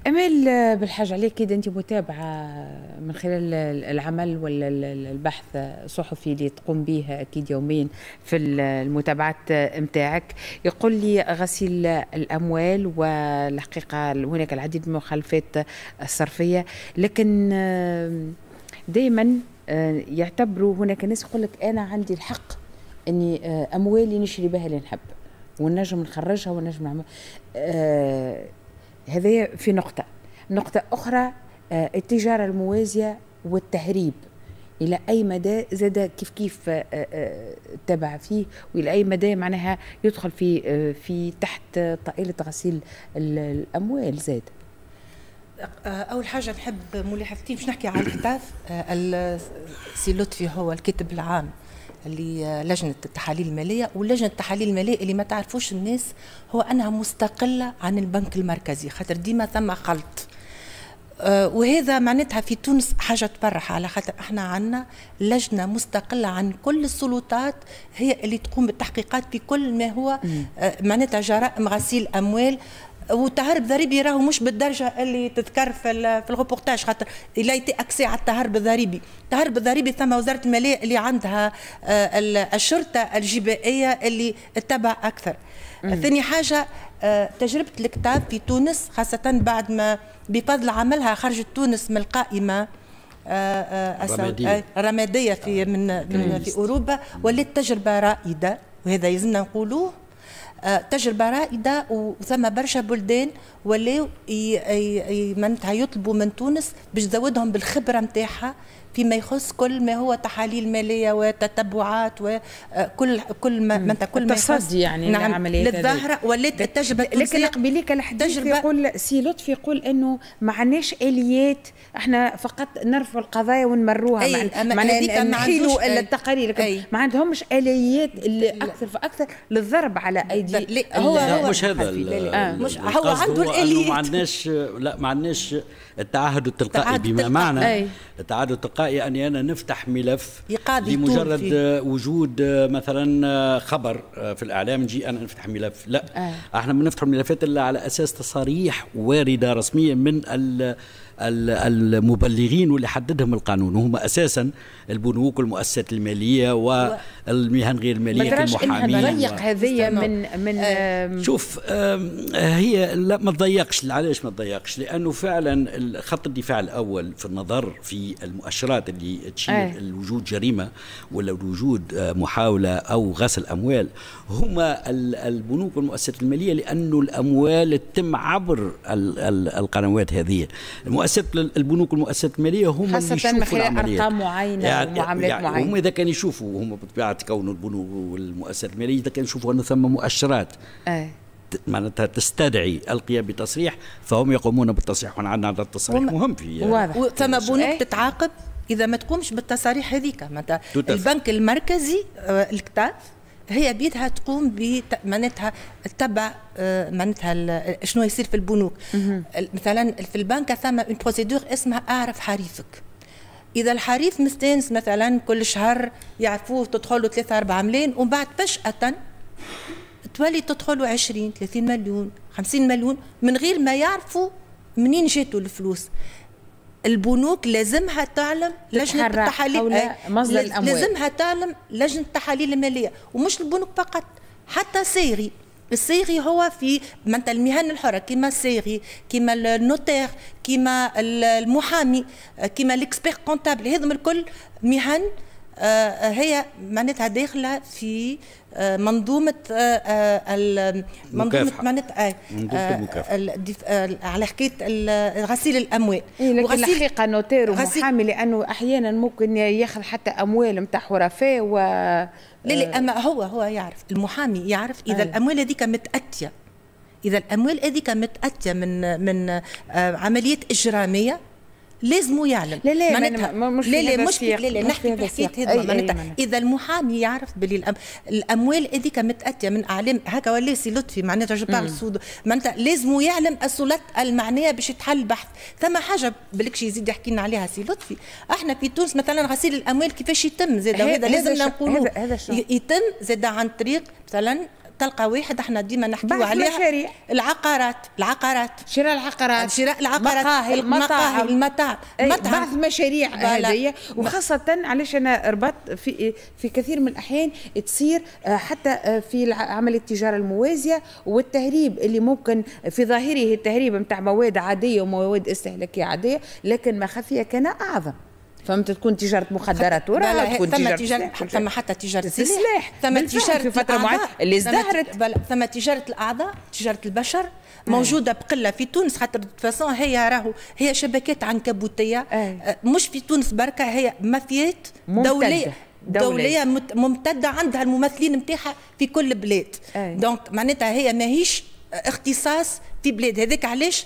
امال آه، بالحاج عليك اكيد انت متابعه من خلال العمل ولا البحث الصحفي اللي تقوم به اكيد يومين في المتابعات نتاعك آه، يقول لي غسيل الاموال والحقيقه هنا هناك العديد من المخالفات الصرفيه لكن دائما آه، يعتبروا هناك ناس يقول لك انا عندي الحق اني آه، اموالي نشري بها اللي نحب ونجم نخرجها ونجم نعمل آه هذا في نقطه نقطه اخرى آه، التجاره الموازيه والتهريب الى اي مدى زاد كيف كيف آه، آه، تبع فيه والى اي مدى معناها يدخل في آه، في تحت طائله غسيل الاموال زاد اول حاجه نحب ملاحظتين باش نحكي على الكتاب السي لطفي هو الكاتب العام للجنة التحاليل المالية ولجنة التحاليل المالية اللي ما تعرفوش الناس هو أنها مستقلة عن البنك المركزي خاطر ديما ثم خلط آه، وهذا معناتها في تونس حاجه تبرح على خاطر احنا عندنا لجنه مستقله عن كل السلطات هي اللي تقوم بالتحقيقات في كل ما هو آه، معناتها جرائم غسيل اموال والتهرب الضريبي راهو مش بالدرجه اللي تذكر في في الغوبورتاج خاطر الا يتي اكسي على التهرب الضريبي، التهرب الضريبي ثم وزاره الماليه اللي عندها آه، الشرطه الجبائيه اللي تتبع اكثر. ثاني حاجه آه، تجربه الكتاب في تونس خاصه بعد ما بفضل عملها خرجت تونس من القائمه الرماديه آه، في من, من في اوروبا ولات تجربه رائده وهذا يلزمنا نقولوه تجربه رائده وثم برشا بلدان ولاو يطلبوا من تونس باش تزودهم بالخبره نتاعها فيما يخص كل ما هو تحاليل ماليه وتتبعات وكل آه، كل ما انت كل ما يخص يعني نعم العمليه للظاهره ولات التجربه لكن قبليك الحديث يقول سي لطفي يقول انه ما عندناش اليات احنا فقط نرفعوا القضايا ونمروها معناها نحيلوا التقارير ما عندهمش اليات اللي اكثر فاكثر للضرب على ايدي هو, هو مش هذا آه. مش هو عنده الاليات ما عندناش لا ما عندناش التعهد التلقائي بما معنى أي. التعهد التلقائي اني انا نفتح ملف لمجرد وجود آه، مثلا آه، خبر آه، في الاعلام نجي انا نفتح ملف لا أي. احنا بنفتح الملفات الا على اساس تصاريح وارده رسمية من المبلغين واللي حددهم القانون وهم اساسا البنوك والمؤسسات الماليه والمهن غير الماليه كالمحامين تضيق هذه من من آه، شوف هي لا ما تضيقش علاش ما تضيقش لانه فعلا خط الدفاع الاول في النظر في المؤشرات اللي تشير آه. لوجود جريمه ولا وجود آه، محاوله او غسل اموال هما البنوك والمؤسسات الماليه لانه الاموال تتم عبر القنوات هذه المؤسسات المؤسسات البنوك والمؤسسات الماليه هم خاصه من خلال ارقام معينه يعني ومعاملات يعني معينه هم اذا كان يشوفوا هم بطبيعه كون البنوك والمؤسسات الماليه اذا كان يشوفوا انه ثم مؤشرات أي. معناتها تستدعي القيام بتصريح فهم يقومون بالتصريح وعندنا عندنا التصريح وم... مهم في واضح ثم إيه. بنوك تتعاقب اذا ما تقومش بالتصاريح هذيك البنك المركزي آه، الكتاف هي بيدها تقوم بمعناتها تبع معناتها آه، شنو يصير في البنوك مثلا في البنك ثم اون بروسيدور اسمها اعرف حريفك اذا الحريف مستانس مثلا كل شهر يعرفوه تدخل له أربعة ملايين ومن بعد فجاه تولي تدخل 20 30 مليون 50 مليون من غير ما يعرفوا منين جاتوا الفلوس البنوك لازمها تعلم لجنه التحاليل آه، مصدر الاموال لازمها تعلم لجنه التحاليل الماليه ومش البنوك فقط حتى صيغي الصيغي هو في معناتها المهن الحره كما الصيغي كما النوتير كما المحامي كما الاكسبير كونتابل هذم الكل مهن آه، آه، هي معناتها داخله في آه، منظومه آه، آه، منظومه معناتها على حكايه غسيل الاموال إيه لكن الحقيقه نوتير ومحامي لانه احيانا ممكن ياخذ حتى اموال نتاع حرفاء و لا لا اما هو هو يعرف المحامي يعرف اذا أيه. الاموال هذيك متاتيه اذا الاموال هذيك متاتيه من من عمليات اجراميه لازم يعلم لا لا معناتها مش لا لا مش لا لا نحكي بحكايه هدمه معناتها اذا المحامي يعرف الأم... الاموال هذيك متاتيه من اعلام هكا ولا سي لطفي معناتها جو بارل سود معناتها لازم يعلم السلطات المعنيه باش تحل بحث ثم حاجه بالكش يزيد يحكي لنا عليها سي لطفي احنا في تونس مثلا غسيل الاموال كيفاش يتم زاد هذا لازم نقولوا يتم زاد عن طريق مثلا تلقى واحد احنا ديما نحكيو عليها مشاريع. العقارات العقارات شراء العقارات شراء العقارات مقاهي المطاعم المطاعم بعض مشاريع هذه وخاصة علاش أنا ربطت في في كثير من الأحيان تصير آه، حتى آه، في عمل التجارة الموازية والتهريب اللي ممكن في ظاهره التهريب نتاع مواد عادية ومواد استهلاكية عادية لكن ما خفية كان أعظم فهمت تكون تجاره مخدرات وراها تكون تجاره تجارة ثم حتى تجاره السلاح ثم تجاره في فتره معينه اللي ازدهرت ثم تجاره الاعضاء تجاره البشر موجوده بقله في تونس خاطر فاسون هي راهو هي شبكات عنكبوتيه أه، مش في تونس بركه هي مافيات دوليه دولية, ممتدة عندها الممثلين نتاعها في كل بلاد دونك معناتها هي ماهيش اختصاص في بلاد هذاك علاش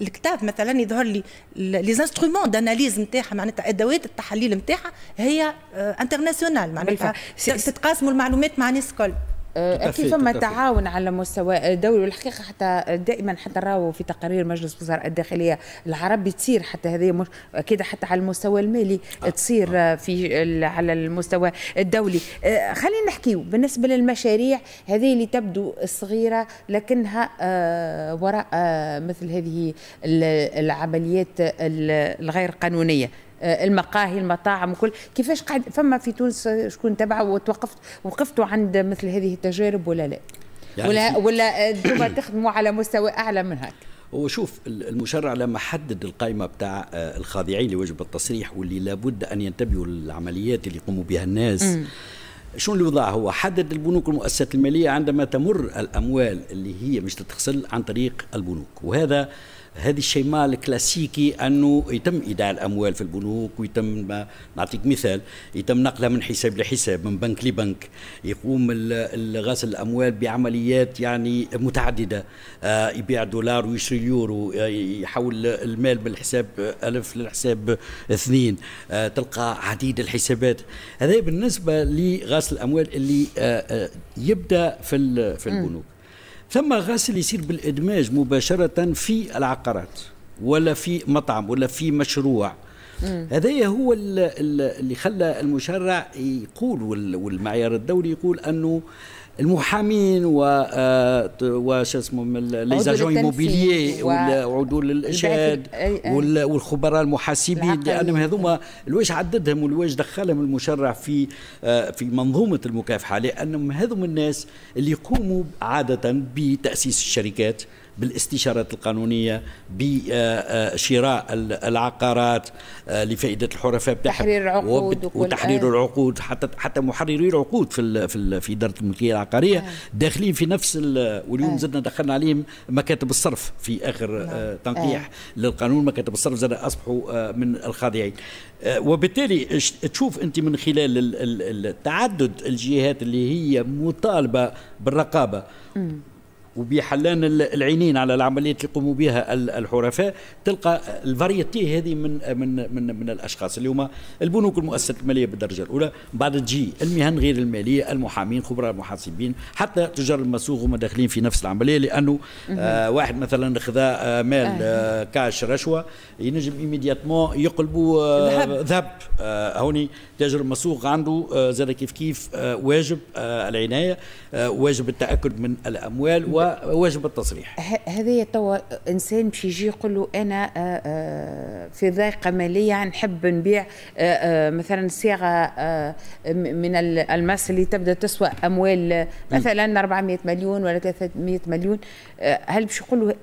الكتاب مثلا يظهر لي لي انسترومون داناليز نتاعها معناتها ادوات التحليل نتاعها هي انترناسيونال آه، معناتها تتقاسموا المعلومات مع ناس الكل أه، اكيد فما تعاون على مستوى الدولي والحقيقه حتى دائما حتى راهو في تقارير مجلس وزراء الداخليه العربي تصير حتى هذه مش اكيد حتى على المستوى المالي آه. تصير آه. في على المستوى الدولي آه خلينا نحكيو بالنسبه للمشاريع هذه اللي تبدو صغيره لكنها آه وراء آه مثل هذه العمليات الغير قانونيه آه، المقاهي المطاعم وكل كيفاش قاعد فما في تونس آه، شكون تبعه وتوقفت وقفتوا عند مثل هذه التجارب ولا لا يعني ولا ولا انتم آه، تخدموا على مستوى اعلى من هكا شوف المشرع لما حدد القائمة بتاع الخاضعين لوجب التصريح واللي لابد أن ينتبهوا للعمليات اللي يقوموا بها الناس شنو اللي وضع هو حدد البنوك والمؤسسات المالية عندما تمر الأموال اللي هي مش تتغسل عن طريق البنوك وهذا هذه ما الكلاسيكي انه يتم ايداع الاموال في البنوك ويتم نعطيك مثال يتم نقلها من حساب لحساب من بنك لبنك يقوم غسل الاموال بعمليات يعني متعدده آه، يبيع دولار ويشري يورو آه، يحول المال من الحساب الف للحساب اثنين آه، تلقى عديد الحسابات هذا بالنسبه لغسل الاموال اللي يبدا في في البنوك ثم غسل يصير بالادماج مباشره في العقارات ولا في مطعم ولا في مشروع هذا هو اللي خلى المشرع يقول والمعيار الدولي يقول انه المحامين و آه، وش اسمه لي زاجون ايموبيليي وعدول الاشهاد والخبراء المحاسبين لانهم هذوما الواش عددهم والواش دخلهم المشرع في آه، في منظومه المكافحه لانهم هذوما الناس اللي يقوموا عاده بتاسيس الشركات بالاستشارات القانونية بشراء العقارات آه، لفائدة الحرفاء تحرير العقود وتحرير آه. العقود حتى حتى محرري العقود في في في إدارة الملكية العقارية آه. داخلين في نفس واليوم زدنا دخلنا عليهم مكاتب الصرف في آخر نعم. تنقيح للقانون مكاتب الصرف زاد أصبحوا من الخاضعين وبالتالي تشوف انت من خلال تعدد الجهات اللي هي مطالبه بالرقابه وبحلان العينين على العمليات اللي يقوموا بها الحرفاء تلقى الفاريتي هذه من من من, من الاشخاص اللي هما البنوك المؤسسات الماليه بالدرجه الاولى بعد تجي المهن غير الماليه المحامين خبراء المحاسبين حتى تجار المسوق هما داخلين في نفس العمليه لانه آه واحد مثلا خذا آه مال آه كاش رشوه ينجم ايميدياتمون يقلبوا آه ذهب آه هوني تاجر المسوق عنده آه زاد كيف كيف آه واجب آه العنايه آه واجب التاكد من الاموال و واجب التصريح هذا توا انسان باش يجي يقول له انا آه، آه، في ضيقه ماليه نحب نبيع آه، آه، مثلا صياغه آه، من الماس اللي تبدا تسوى اموال مثلا 400 مليون ولا 300 مليون هل باش يقول له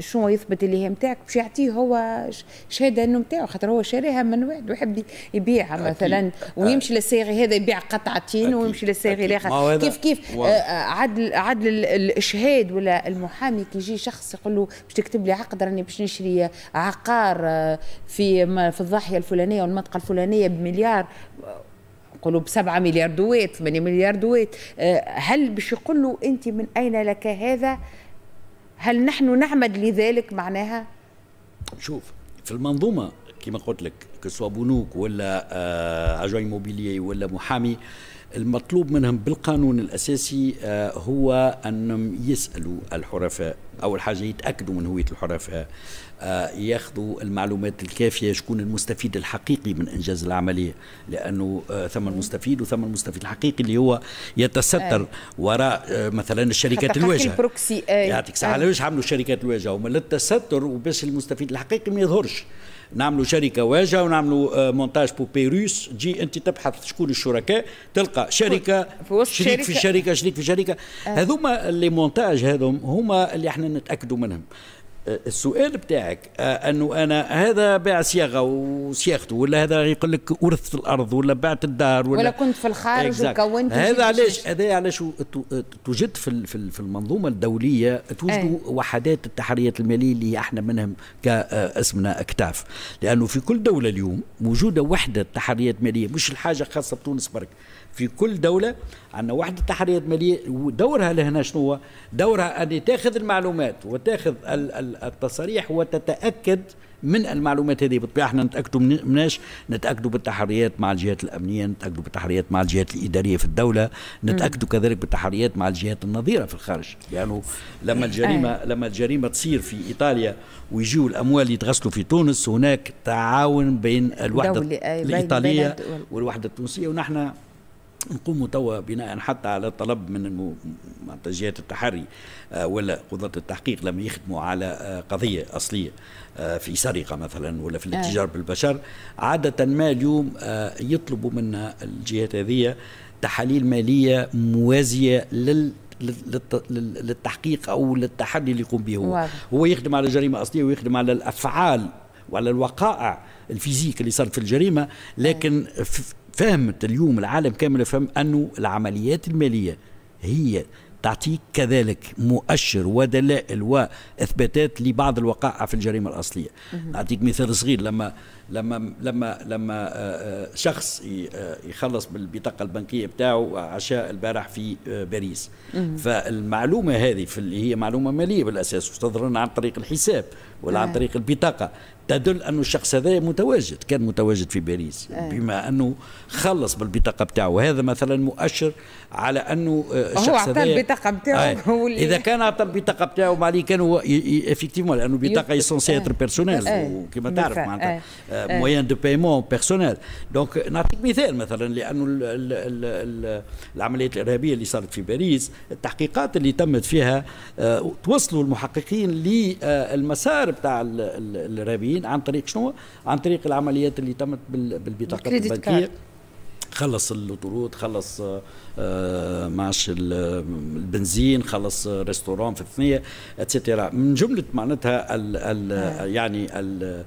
شنو يثبت اللي هي نتاعك باش يعطيه هو شهاده انه نتاعو خاطر هو شاريها من واحد ويحب يبيعها مثلا ويمشي للصيغي هذا يبيع قطعتين ويمشي للصيغي الاخر كيف كيف عدل عدل الشهاد ولا المحامي كي يجي شخص يقول له باش تكتب لي عقد راني باش نشري عقار في في الضاحيه الفلانيه والمنطقه الفلانيه بمليار نقولوا ب 7 مليار دويت 8 مليار دويت آه، هل باش يقول له انت من اين لك هذا؟ هل نحن نعمد لذلك معناها؟ شوف في المنظومه كما قلت لك كسوا بنوك ولا اجون آه، موبيلي ولا محامي المطلوب منهم بالقانون الاساسي آه، هو انهم يسالوا الحرفاء اول حاجه يتاكدوا من هويه الحرفاء ياخذوا المعلومات الكافيه شكون المستفيد الحقيقي من انجاز العمليه لانه آه، ثم المستفيد وثم المستفيد الحقيقي اللي هو يتستر آه. وراء آه، مثلا الشركات الواجهه البروكسي يعطيك ساعة علاش عملوا شركات الواجهه هما للتستر وباش المستفيد الحقيقي ما يظهرش نعملوا شركه واجهه ونعملوا مونتاج بوبيروس تجي انت تبحث شكون الشركاء تلقى شركه في شريك في شركه شريك في شركه هذوما اللي مونتاج هذوم هما اللي احنا نتاكدوا منهم السؤال بتاعك آه، انه انا هذا باع صياغه وصياغته ولا هذا يقول لك ورثت الارض ولا بعت الدار ولا, ولا كنت في الخارج وكونت هذا علاش هذا علاش توجد في في المنظومه الدوليه توجد ايه. وحدات التحريات الماليه اللي احنا منهم كاسمنا آه، اكتاف لانه في كل دوله اليوم موجوده وحده تحريات ماليه مش الحاجه خاصه بتونس برك في كل دولة عندنا وحدة تحرية مالية ودورها لهنا شنو هو؟ دورها أن تاخذ المعلومات وتاخذ التصاريح وتتأكد من المعلومات هذه بالطبيعة احنا نتأكدوا مناش نتأكدوا بالتحريات مع الجهات الأمنية نتأكدوا بالتحريات مع الجهات الإدارية في الدولة نتأكدوا كذلك بالتحريات مع الجهات النظيرة في الخارج لأنه يعني لما الجريمة آه. لما الجريمة تصير في إيطاليا ويجيوا الأموال يتغسلوا في تونس هناك تعاون بين الوحدة آه، الإيطالية والوحدة التونسية ونحن نقوموا توا بناء حتى على طلب من جهات التحري آه، ولا قضاة التحقيق لما يخدموا على آه، قضية أصلية آه، في سرقة مثلا ولا في الاتجار بالبشر عادة ما اليوم يطلبوا من الجهات هذه تحاليل مالية موازية لل للتحقيق او للتحدي اللي يقوم به هو هو يخدم على جريمه اصليه ويخدم على الافعال وعلى الوقائع الفيزيك اللي صارت في الجريمه لكن فهمت اليوم العالم كامل يفهم أنه العمليات المالية هي تعطيك كذلك مؤشر ودلائل واثباتات لبعض الوقائع في الجريمه الاصليه نعطيك مثال صغير لما لما لما لما آه، آه، شخص آه، يخلص بالبطاقه البنكيه بتاعه عشاء البارح في باريس فالمعلومه هذه في اللي هي معلومه ماليه بالاساس وتظهر عن طريق الحساب ولا عن طريق البطاقه تدل أنه الشخص هذا متواجد كان متواجد في باريس آه. بما أنه خلص بالبطاقة بتاعه وهذا مثلا مؤشر على أنه آه، الشخص هو أعطى البطاقة بتاعه آه. إذا كان أعطى البطاقة بتاعه معليه كان هو افكتيفمون لأنه البطاقة يسونسي أيه. بيرسونيل وكما تعرف معناتها أيه. موين دو بايمون بيرسونيل دونك نعطيك مثال مثلا لأنه العمليات الإرهابية اللي صارت في باريس التحقيقات اللي تمت فيها آه، توصلوا المحققين للمسار بتاع الإرهابيين المصريين عن طريق شنو؟ عن طريق العمليات اللي تمت بالبطاقه البنكيه خلص الطرود خلص آه، آه، معش البنزين خلص ريستوران في الثنيه اتسيتيرا من جمله معناتها ال ال نعم. يعني ال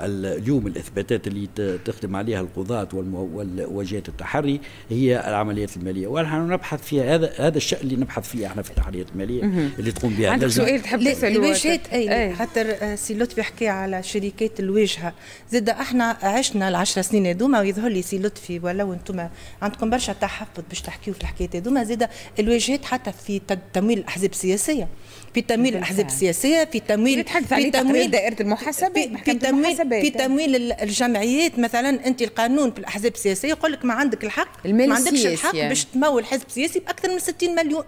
اليوم الاثباتات اللي تخدم عليها القضاة والواجهات التحري هي العمليات الماليه ونحن نبحث فيها هذا هذا الشأن اللي نبحث فيه احنا في التحريات الماليه اللي تقوم بها عندك سؤال تحب تساله الواجهات اي خاطر آه، سي لطفي حكي على شركات الواجهه زاد احنا عشنا العشر سنين هذوما ويظهر لي سي لطفي ولو انتم عندكم برشا تحفظ باش تحكيوا في الحكايات هذوما زاد الواجهات حتى في تمويل الاحزاب السياسيه في تمويل الاحزاب السياسيه في تمويل في تمويل دائره المحاسبه في تمويل في تمويل الجمعيات مثلا انت القانون في الاحزاب السياسيه يقول لك ما عندك الحق ما عندكش الحق يعني. باش تمول حزب سياسي باكثر من 60 مليون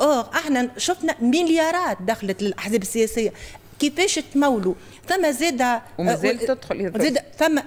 اوغ احنا شفنا مليارات دخلت للاحزاب السياسيه كيفاش تمولوا ثم زاد ومازال تدخل زاد ثم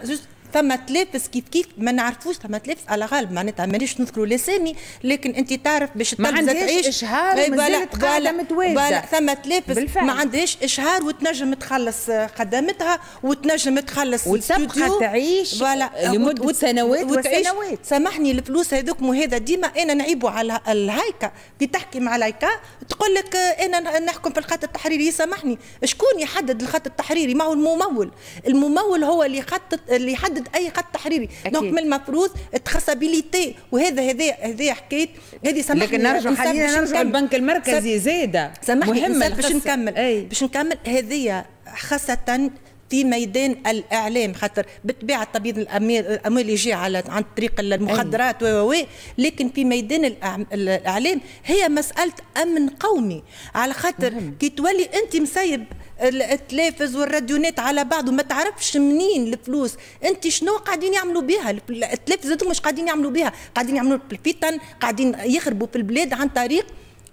فما تلابس كيف كيف ما نعرفوش فما تلابس على غالب معناتها مانيش نذكروا لسامي لكن انت تعرف باش تلبس تعيش اشهار مازالت قاعده متوازه ثم تلابس ما عندهاش اشهار وتنجم تخلص قدمتها وتنجم تخلص وتبقى تعيش لمده سنوات وسنوات سامحني الفلوس هذوك وهذا ديما انا نعيبوا على الهايكا كي تحكي مع الهايكا تقول لك انا نحكم في الخط التحريري سامحني شكون يحدد الخط التحريري ما هو الممول الممول هو اللي خط اللي يحدد ضد اي قد تحريري دونك من المفروض تخصابيليتي وهذا هذا هذا حكيت هذه سامحني لكن نرجع حاليا نرجع البنك المركزي زاده سامحني باش نكمل باش نكمل هذه خاصه في ميدان الاعلام خاطر بالطبيعه تبييض الاموال يجي على عن طريق المخدرات و و لكن في ميدان الاعلام هي مساله امن قومي على خاطر كي تولي انت مسيب التلافز والراديونات على بعض وما تعرفش منين الفلوس انت شنو قاعدين يعملوا بها التلافز هذوك مش قاعدين يعملوا بها قاعدين يعملوا بالفتن قاعدين يخربوا في البلاد عن طريق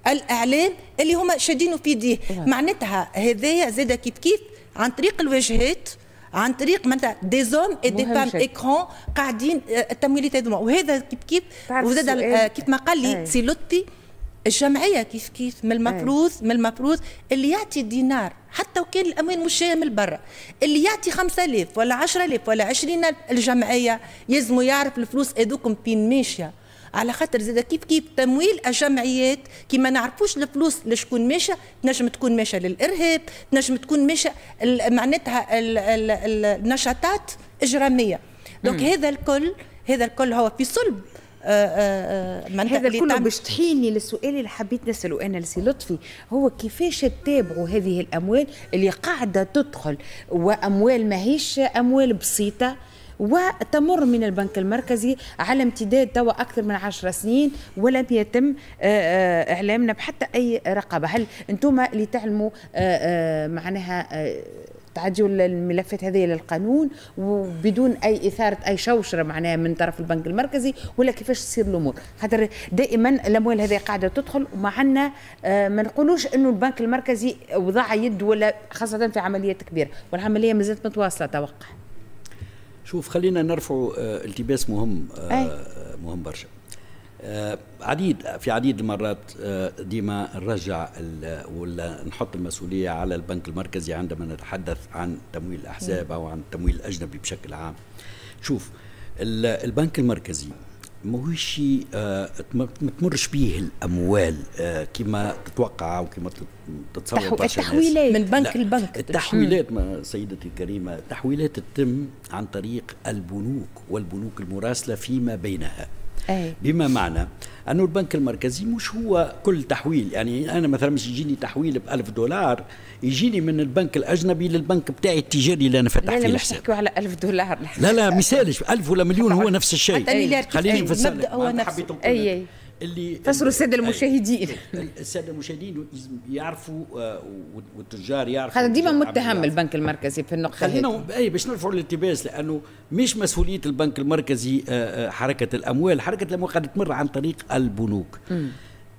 الاعلام اللي هما شادينه في يديه معناتها هذايا زاده كيف كيف عن طريق الواجهات عن طريق معناتها دي زوم اي دي فام ايكرون قاعدين آه، التمويلات هذوما وهذا كيف كيف وزاد آه، كيف ما قال لي إيه. سيلوتي الجمعيه كيف كيف من المفروض إيه. من المفروض اللي يعطي دينار حتى وكان الاموال مش جايه من برا اللي يعطي 5000 ولا 10000 ولا 20000 الجمعيه يلزموا يعرف الفلوس هذوكم فين ماشيه على خاطر زاد كيف كيف تمويل الجمعيات كي ما نعرفوش الفلوس لشكون ماشى تنجم تكون ماشى للارهاب تنجم تكون ماشى معناتها النشاطات اجراميه دونك هذا الكل هذا الكل هو في صلب آه، آه، آه، معناتها هذا كله باش تحيني للسؤال اللي حبيت نساله انا لسي لطفي هو كيفاش تتابعوا هذه الاموال اللي قاعده تدخل واموال ماهيش اموال بسيطه وتمر من البنك المركزي على امتداد توا أكثر من 10 سنين ولم يتم آه، آه، اعلامنا بحتى أي رقابة هل أنتم اللي تعلموا آه، معناها تعديوا الملفات هذه للقانون وبدون اي اثاره اي شوشره معناها من طرف البنك المركزي ولا كيفاش تصير الامور خاطر دائما الاموال هذه قاعده تدخل وما عندنا ما نقولوش انه البنك المركزي وضع يد ولا خاصه في عمليات كبيره والعمليه مازالت متواصله اتوقع شوف خلينا نرفع آه، التباس مهم آه، مهم برشا آه، عديد في عديد المرات ديما نرجع ولا نحط المسؤوليه على البنك المركزي عندما نتحدث عن تمويل الاحزاب او عن التمويل الاجنبي بشكل عام شوف البنك المركزي ماهوش آه، ما تمرش به الاموال آه، كما تتوقع وكما تتصور التحويلات من بنك لبنك التحويلات ما سيدتي الكريمه التحويلات تتم عن طريق البنوك والبنوك المراسله فيما بينها أي. بما معنى أنه البنك المركزي مش هو كل تحويل يعني أنا مثلا مش يجيني تحويل ب 1000 دولار يجيني من البنك الأجنبي للبنك بتاعي التجاري اللي أنا فتحت فيه الحساب لا مش على 1000 دولار لا لا مثالش 1000 ولا مليون هو نفس الشيء خليني نفسر لك هو حبيت أي, أي. اللي فسروا الساده المشاهدين الساده المشاهدين يعرفوا آه، والتجار يعرفوا هذا ديما متهم البنك المركزي في النقطه خلينا اي باش نرفعوا الالتباس لانه مش مسؤوليه البنك المركزي آه، آه، حركه الاموال حركه الاموال قد تمر عن طريق البنوك م.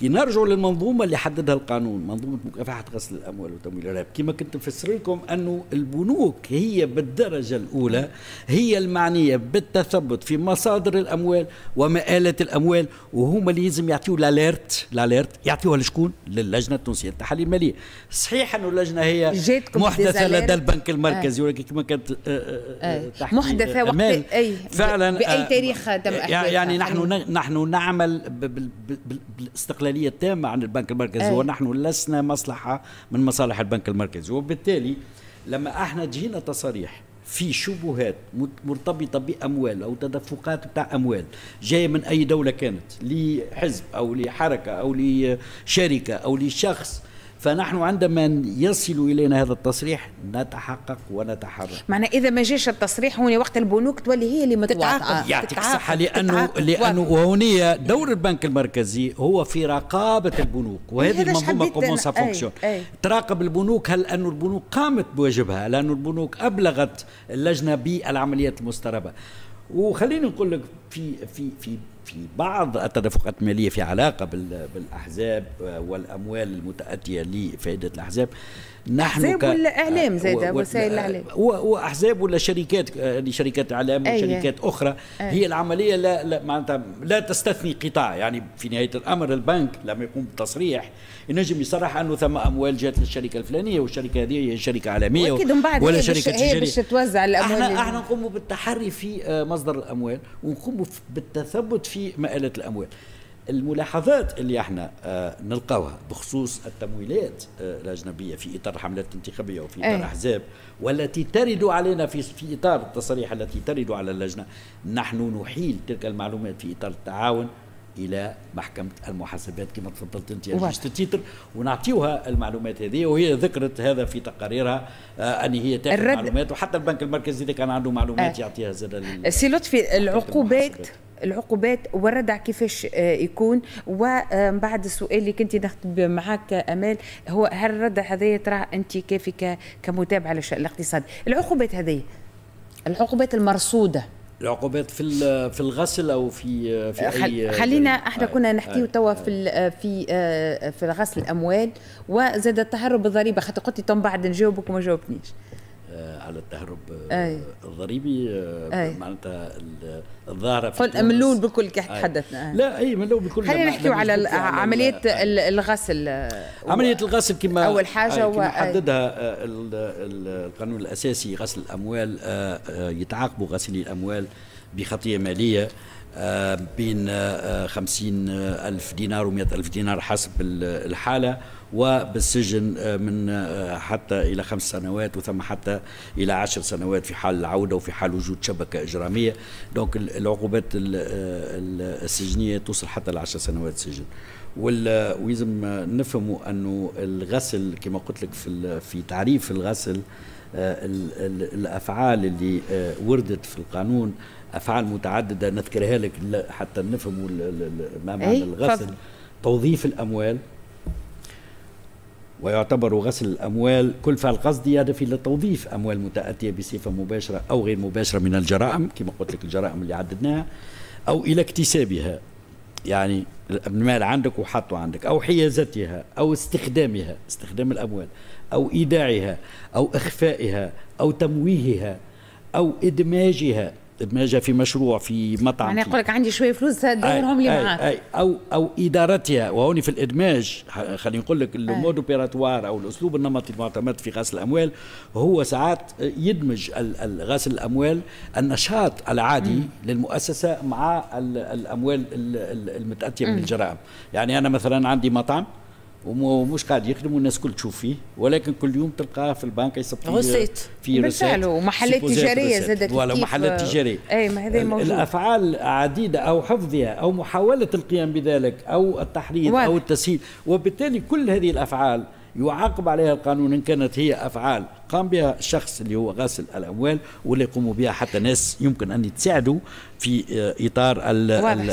كي نرجعوا للمنظومه اللي حددها القانون منظومه مكافحه غسل الاموال وتمويل الارهاب كما كنت نفسر لكم انه البنوك هي بالدرجه الاولى هي المعنيه بالتثبت في مصادر الاموال ومآلة الاموال وهما اللي لازم يعطيوا الاليرت الاليرت يعطيوها لشكون للجنه التونسيه للتحاليل الماليه صحيح انه اللجنه هي محدثه لدى البنك المركزي آه. ولكن كما كانت آه آه, آه،, آه. محدثه وقت اي فعلا باي آه، تاريخ تم يعني نحن نحن نعمل بالاستقلال استقلاليه تامه عن البنك المركزي أي. ونحن لسنا مصلحه من مصالح البنك المركزي وبالتالي لما احنا جينا تصاريح في شبهات مرتبطه باموال او تدفقات بتاع اموال جايه من اي دوله كانت لحزب او لحركه او لشركه او لشخص فنحن عندما يصل الينا هذا التصريح نتحقق ونتحرك معنى اذا ما جاش التصريح هوني وقت البنوك تولي هي اللي متعاقب يعطيك الصحه لانه لانه وهوني دور البنك المركزي هو في رقابه البنوك إيه، وهذه المنظومه كومون سا إيه، فونكسيون إيه. تراقب البنوك هل انه البنوك قامت بواجبها لأن البنوك ابلغت اللجنه بالعمليات المستربه وخليني نقول لك في في في في بعض التدفقات الماليه في علاقه بالاحزاب والاموال المتاتيه لفائده الاحزاب نحن احزاب ولا اعلام زاد وسائل الاعلام واحزاب ولا شركات لشركات اعلام وشركات أيه. اخرى أيه. هي العمليه لا لا معناتها لا تستثني قطاع يعني في نهايه الامر البنك لما يقوم بتصريح ينجم يصرح انه ثم اموال جات للشركه الفلانيه والشركه هذه هي شركه عالميه و... من بعد ولا شركه تجاريه باش توزع الاموال احنا احنا نقوم بالتحري في آه، مصدر الاموال ونقوم بالتثبت في مآلة الأموال الملاحظات اللي احنا آه، نلقاوها بخصوص التمويلات آه، الاجنبيه في اطار الحملات الانتخابيه وفي اطار إيه. أحزاب والتي ترد علينا في في اطار التصريح التي ترد على اللجنه نحن نحيل تلك المعلومات في اطار التعاون الى محكمه المحاسبات كما تفضلت انت يا تيتر ونعطيوها المعلومات هذه وهي ذكرت هذا في تقاريرها آه ان هي تاخذ الرد... معلومات وحتى البنك المركزي كان عنده معلومات آه. يعطيها زاد سي لطفي العقوبات العقوبات والردع كيفاش آه، يكون ومن آه، بعد السؤال اللي كنت نخطب معاك امال هو هل الردع هذا تراه انت كافي كمتابعه للشان الاقتصادي العقوبات هذه العقوبات المرصوده العقوبات في في الغسل او في في اي خلينا احنا كنا آه، نحكيو آه، توا آه. في في في غسل الاموال وزاد التهرب بالضريبه خاطر قلت بعد نجاوبك وما جاوبنيش آه، على التهرب آه، أي. الضريبي آه، أي. معناتها الظاهره من ملون بكل كي تحدثنا أي. لا اي ملون بكل خلينا نحكيو على عمليه الغسل عمليه الغسل كما اول حاجه كما حددها القانون الاساسي غسل الاموال يتعاقبوا غاسلي الاموال بخطيه ماليه بين آه، خمسين آه، ألف دينار و ألف دينار حسب الحالة وبالسجن آه، من حتى إلى خمس سنوات وثم حتى إلى عشر سنوات في حال العودة وفي حال وجود شبكة إجرامية دونك العقوبات السجنية توصل حتى لعشر سنوات سجن ولازم نفهموا أنه الغسل كما قلت لك في تعريف الغسل آه، الافعال اللي آه، وردت في القانون افعال متعدده نذكرها لك حتى نفهموا ما معنى الغسل فضل. توظيف الاموال ويعتبر غسل الأموال كل فعل قصدي يهدف إلى توظيف أموال متأتية بصفة مباشرة أو غير مباشرة من الجرائم كما قلت لك الجرائم اللي عددناها أو إلى اكتسابها يعني المال عندك وحطه عندك أو حيازتها أو استخدامها استخدام الأموال أو إيداعها أو إخفائها أو تمويهها أو إدماجها ادماجها في مشروع في مطعم يعني يقول لك عندي شويه فلوس دورهم لي معاك او او ادارتها وهوني في الادماج خلينا نقول لك المود اوبيراتوار او الاسلوب النمطي المعتمد في غسل الاموال هو ساعات يدمج غسل الاموال النشاط العادي م. للمؤسسه مع الاموال المتاتيه من الجرائم يعني انا مثلا عندي مطعم ومش قاعد يخدم والناس الكل تشوف فيه ولكن كل يوم تلقاه في البنك يصب فيه رسيت في بالفعل ومحلات تجاريه زادت ولا محلات تجاريه اي ما هذه موجود الافعال عديده او حفظها او محاوله القيام بذلك او التحريض او التسهيل وبالتالي كل هذه الافعال يعاقب عليها القانون ان كانت هي افعال قام بها الشخص اللي هو غاسل الاموال ولا يقوموا بها حتى ناس يمكن ان يتساعدوا في اطار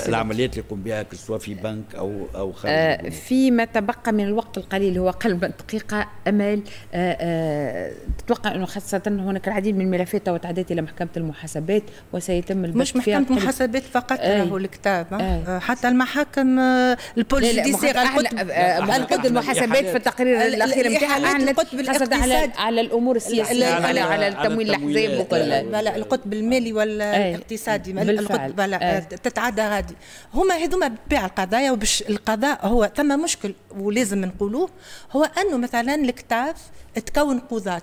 العمليات اللي يقوم بها سواء في بنك او او خارج في فيما تبقى من الوقت القليل هو اقل من دقيقه امل تتوقع انه خاصه هناك العديد من الملفات وتعديت الى محكمه المحاسبات وسيتم البحث مش محكمه المحاسبات فقط له الكتاب حتى المحاكم البوليس جوديسيير القد المحاسبات في التقرير الاخير نتاعها القطب الاقتصادي على الامور السياسيه على التمويل الاحزاب القطب المالي والاقتصادي بالفعل بلا آه. تتعدى غادي هما هذوما بيع القضايا وباش القضاء هو ثم مشكل ولازم نقولوه هو انه مثلا الكتاف تكون قضاه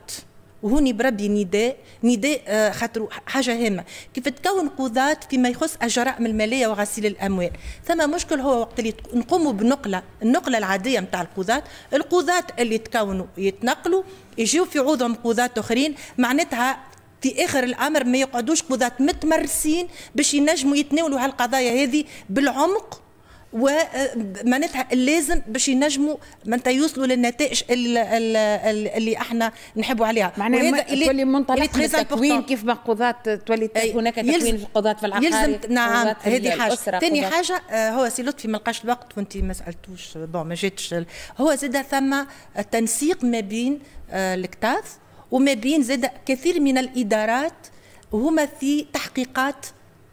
وهوني بربي نداء نداء آه، خاطر حاجه هامه كيف تكون قضاة فيما يخص الجرائم الماليه وغسيل الاموال ثم مشكل هو وقت اللي نقوموا بنقله النقله العاديه نتاع القضاة القضاة اللي تكونوا يتنقلوا يجيو في عوضهم قضاة اخرين معناتها في اخر الامر ما يقعدوش قضاة متمرسين باش ينجموا يتناولوا هالقضايا هذه بالعمق ومعناتها آه، اللازم باش ينجموا معناتها يوصلوا للنتائج اللي, احنا نحبوا عليها معناها تولي منطلق التكوين كيف ما قضاة تولي هناك تكوين في القضاة في العقار يلزم نعم هذه حاجه ثاني حاجه آه، هو سي لطفي ما لقاش الوقت وانت ما سالتوش بون ما جاتش هو زاد ثم تنسيق ما بين آه، الكتاف وما بين زاد كثير من الادارات هما في تحقيقات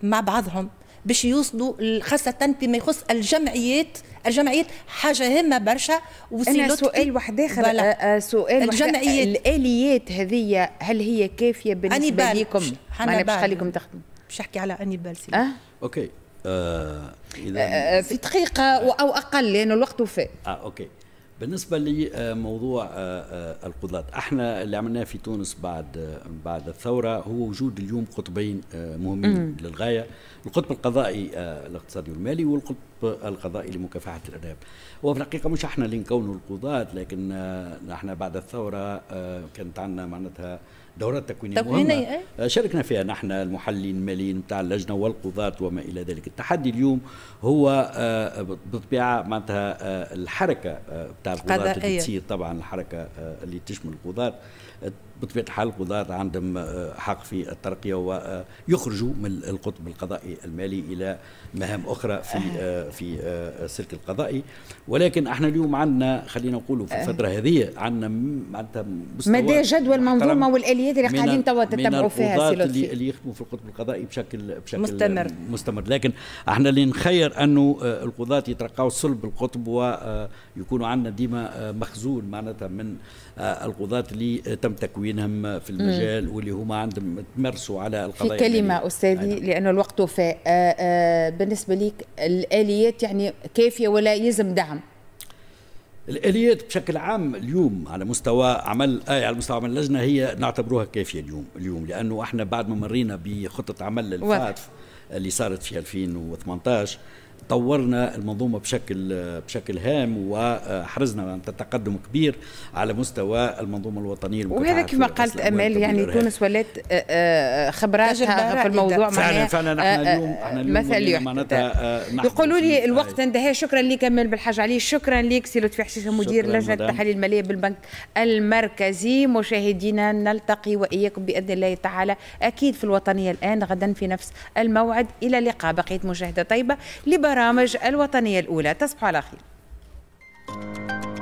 مع بعضهم باش يوصلوا خاصة فيما يخص الجمعيات الجمعيات حاجة هامة برشا أنا سؤال واحد آخر آه، آه، سؤال الجمعيات الآليات هذه هل هي كافية بالنسبة لكم؟ أنا باش نخليكم تخدموا باش نحكي على أنيبال سي أه؟ أوكي آه،, آه, آه في دقيقة أو أقل لأن الوقت وفاء آه أوكي بالنسبة لموضوع آه، آه، آه، القضاة احنا اللي عملناه في تونس بعد بعد الثورة هو وجود اليوم قطبين مهمين للغاية القطب القضائي الاقتصادي والمالي والقطب القضائي لمكافحة الإرهاب هو في الحقيقة مش احنا اللي نكونوا القضاة لكن احنا بعد الثورة كانت عندنا معناتها دورات تكوينيه تكوينيه إيه. آه، شاركنا فيها نحن المحللين الماليين بتاع اللجنه والقضاة وما الى ذلك التحدي اليوم هو آه، بطبيعة معناتها آه، الحركه بتاع القضاة اللي إيه. تصير طبعا الحركه اللي تشمل القضاة بطبيعه الحال القضاة عندهم حق في الترقيه ويخرجوا من القطب القضائي المالي الى مهام اخرى في إيه. في السلك القضائي ولكن احنا اليوم عندنا خلينا نقولوا في الفتره هذه عندنا معناتها مدى جدوى المنظومه والآلية العمليات اللي قاعدين توا تتبعوا فيها سي اللي, اللي يخدموا في القطب القضائي بشكل بشكل مستمر مستمر لكن احنا اللي نخير انه آه، القضاة يترقاو صلب القطب ويكونوا آه، عندنا ديما آه، مخزون معناتها من القضاة اللي تم تكوينهم في المجال واللي هما عندهم تمارسوا على القضايا في كلمة أستاذي لأنه الوقت وفاء بالنسبة ليك الآليات يعني كافية ولا يلزم دعم الاليات بشكل عام اليوم على مستوى عمل اي آه، على مستوى عمل اللجنه هي نعتبروها كافيه اليوم اليوم لانه احنا بعد ما مرينا بخطه عمل الفاتف اللي صارت في 2018 طورنا المنظومه بشكل بشكل هام وحرزنا تقدم كبير على مستوى المنظومه الوطنيه وهذا كما قالت امال يعني تونس ولات آه، آه، خبراتها في الموضوع فعلا فعلا آه، احنا اليوم احنا اليوم مثل معناتها يقولوا لي الوقت انتهى شكرا لك امال بالحاج علي شكرا لك سي لطفي حشيشه مدير لجنه التحاليل الماليه بالبنك المركزي مشاهدينا نلتقي واياكم باذن الله تعالى اكيد في الوطنيه الان غدا في نفس الموعد الى اللقاء بقيه مشاهده طيبه لبر البرامج الوطنية الأولى تصبحوا على خير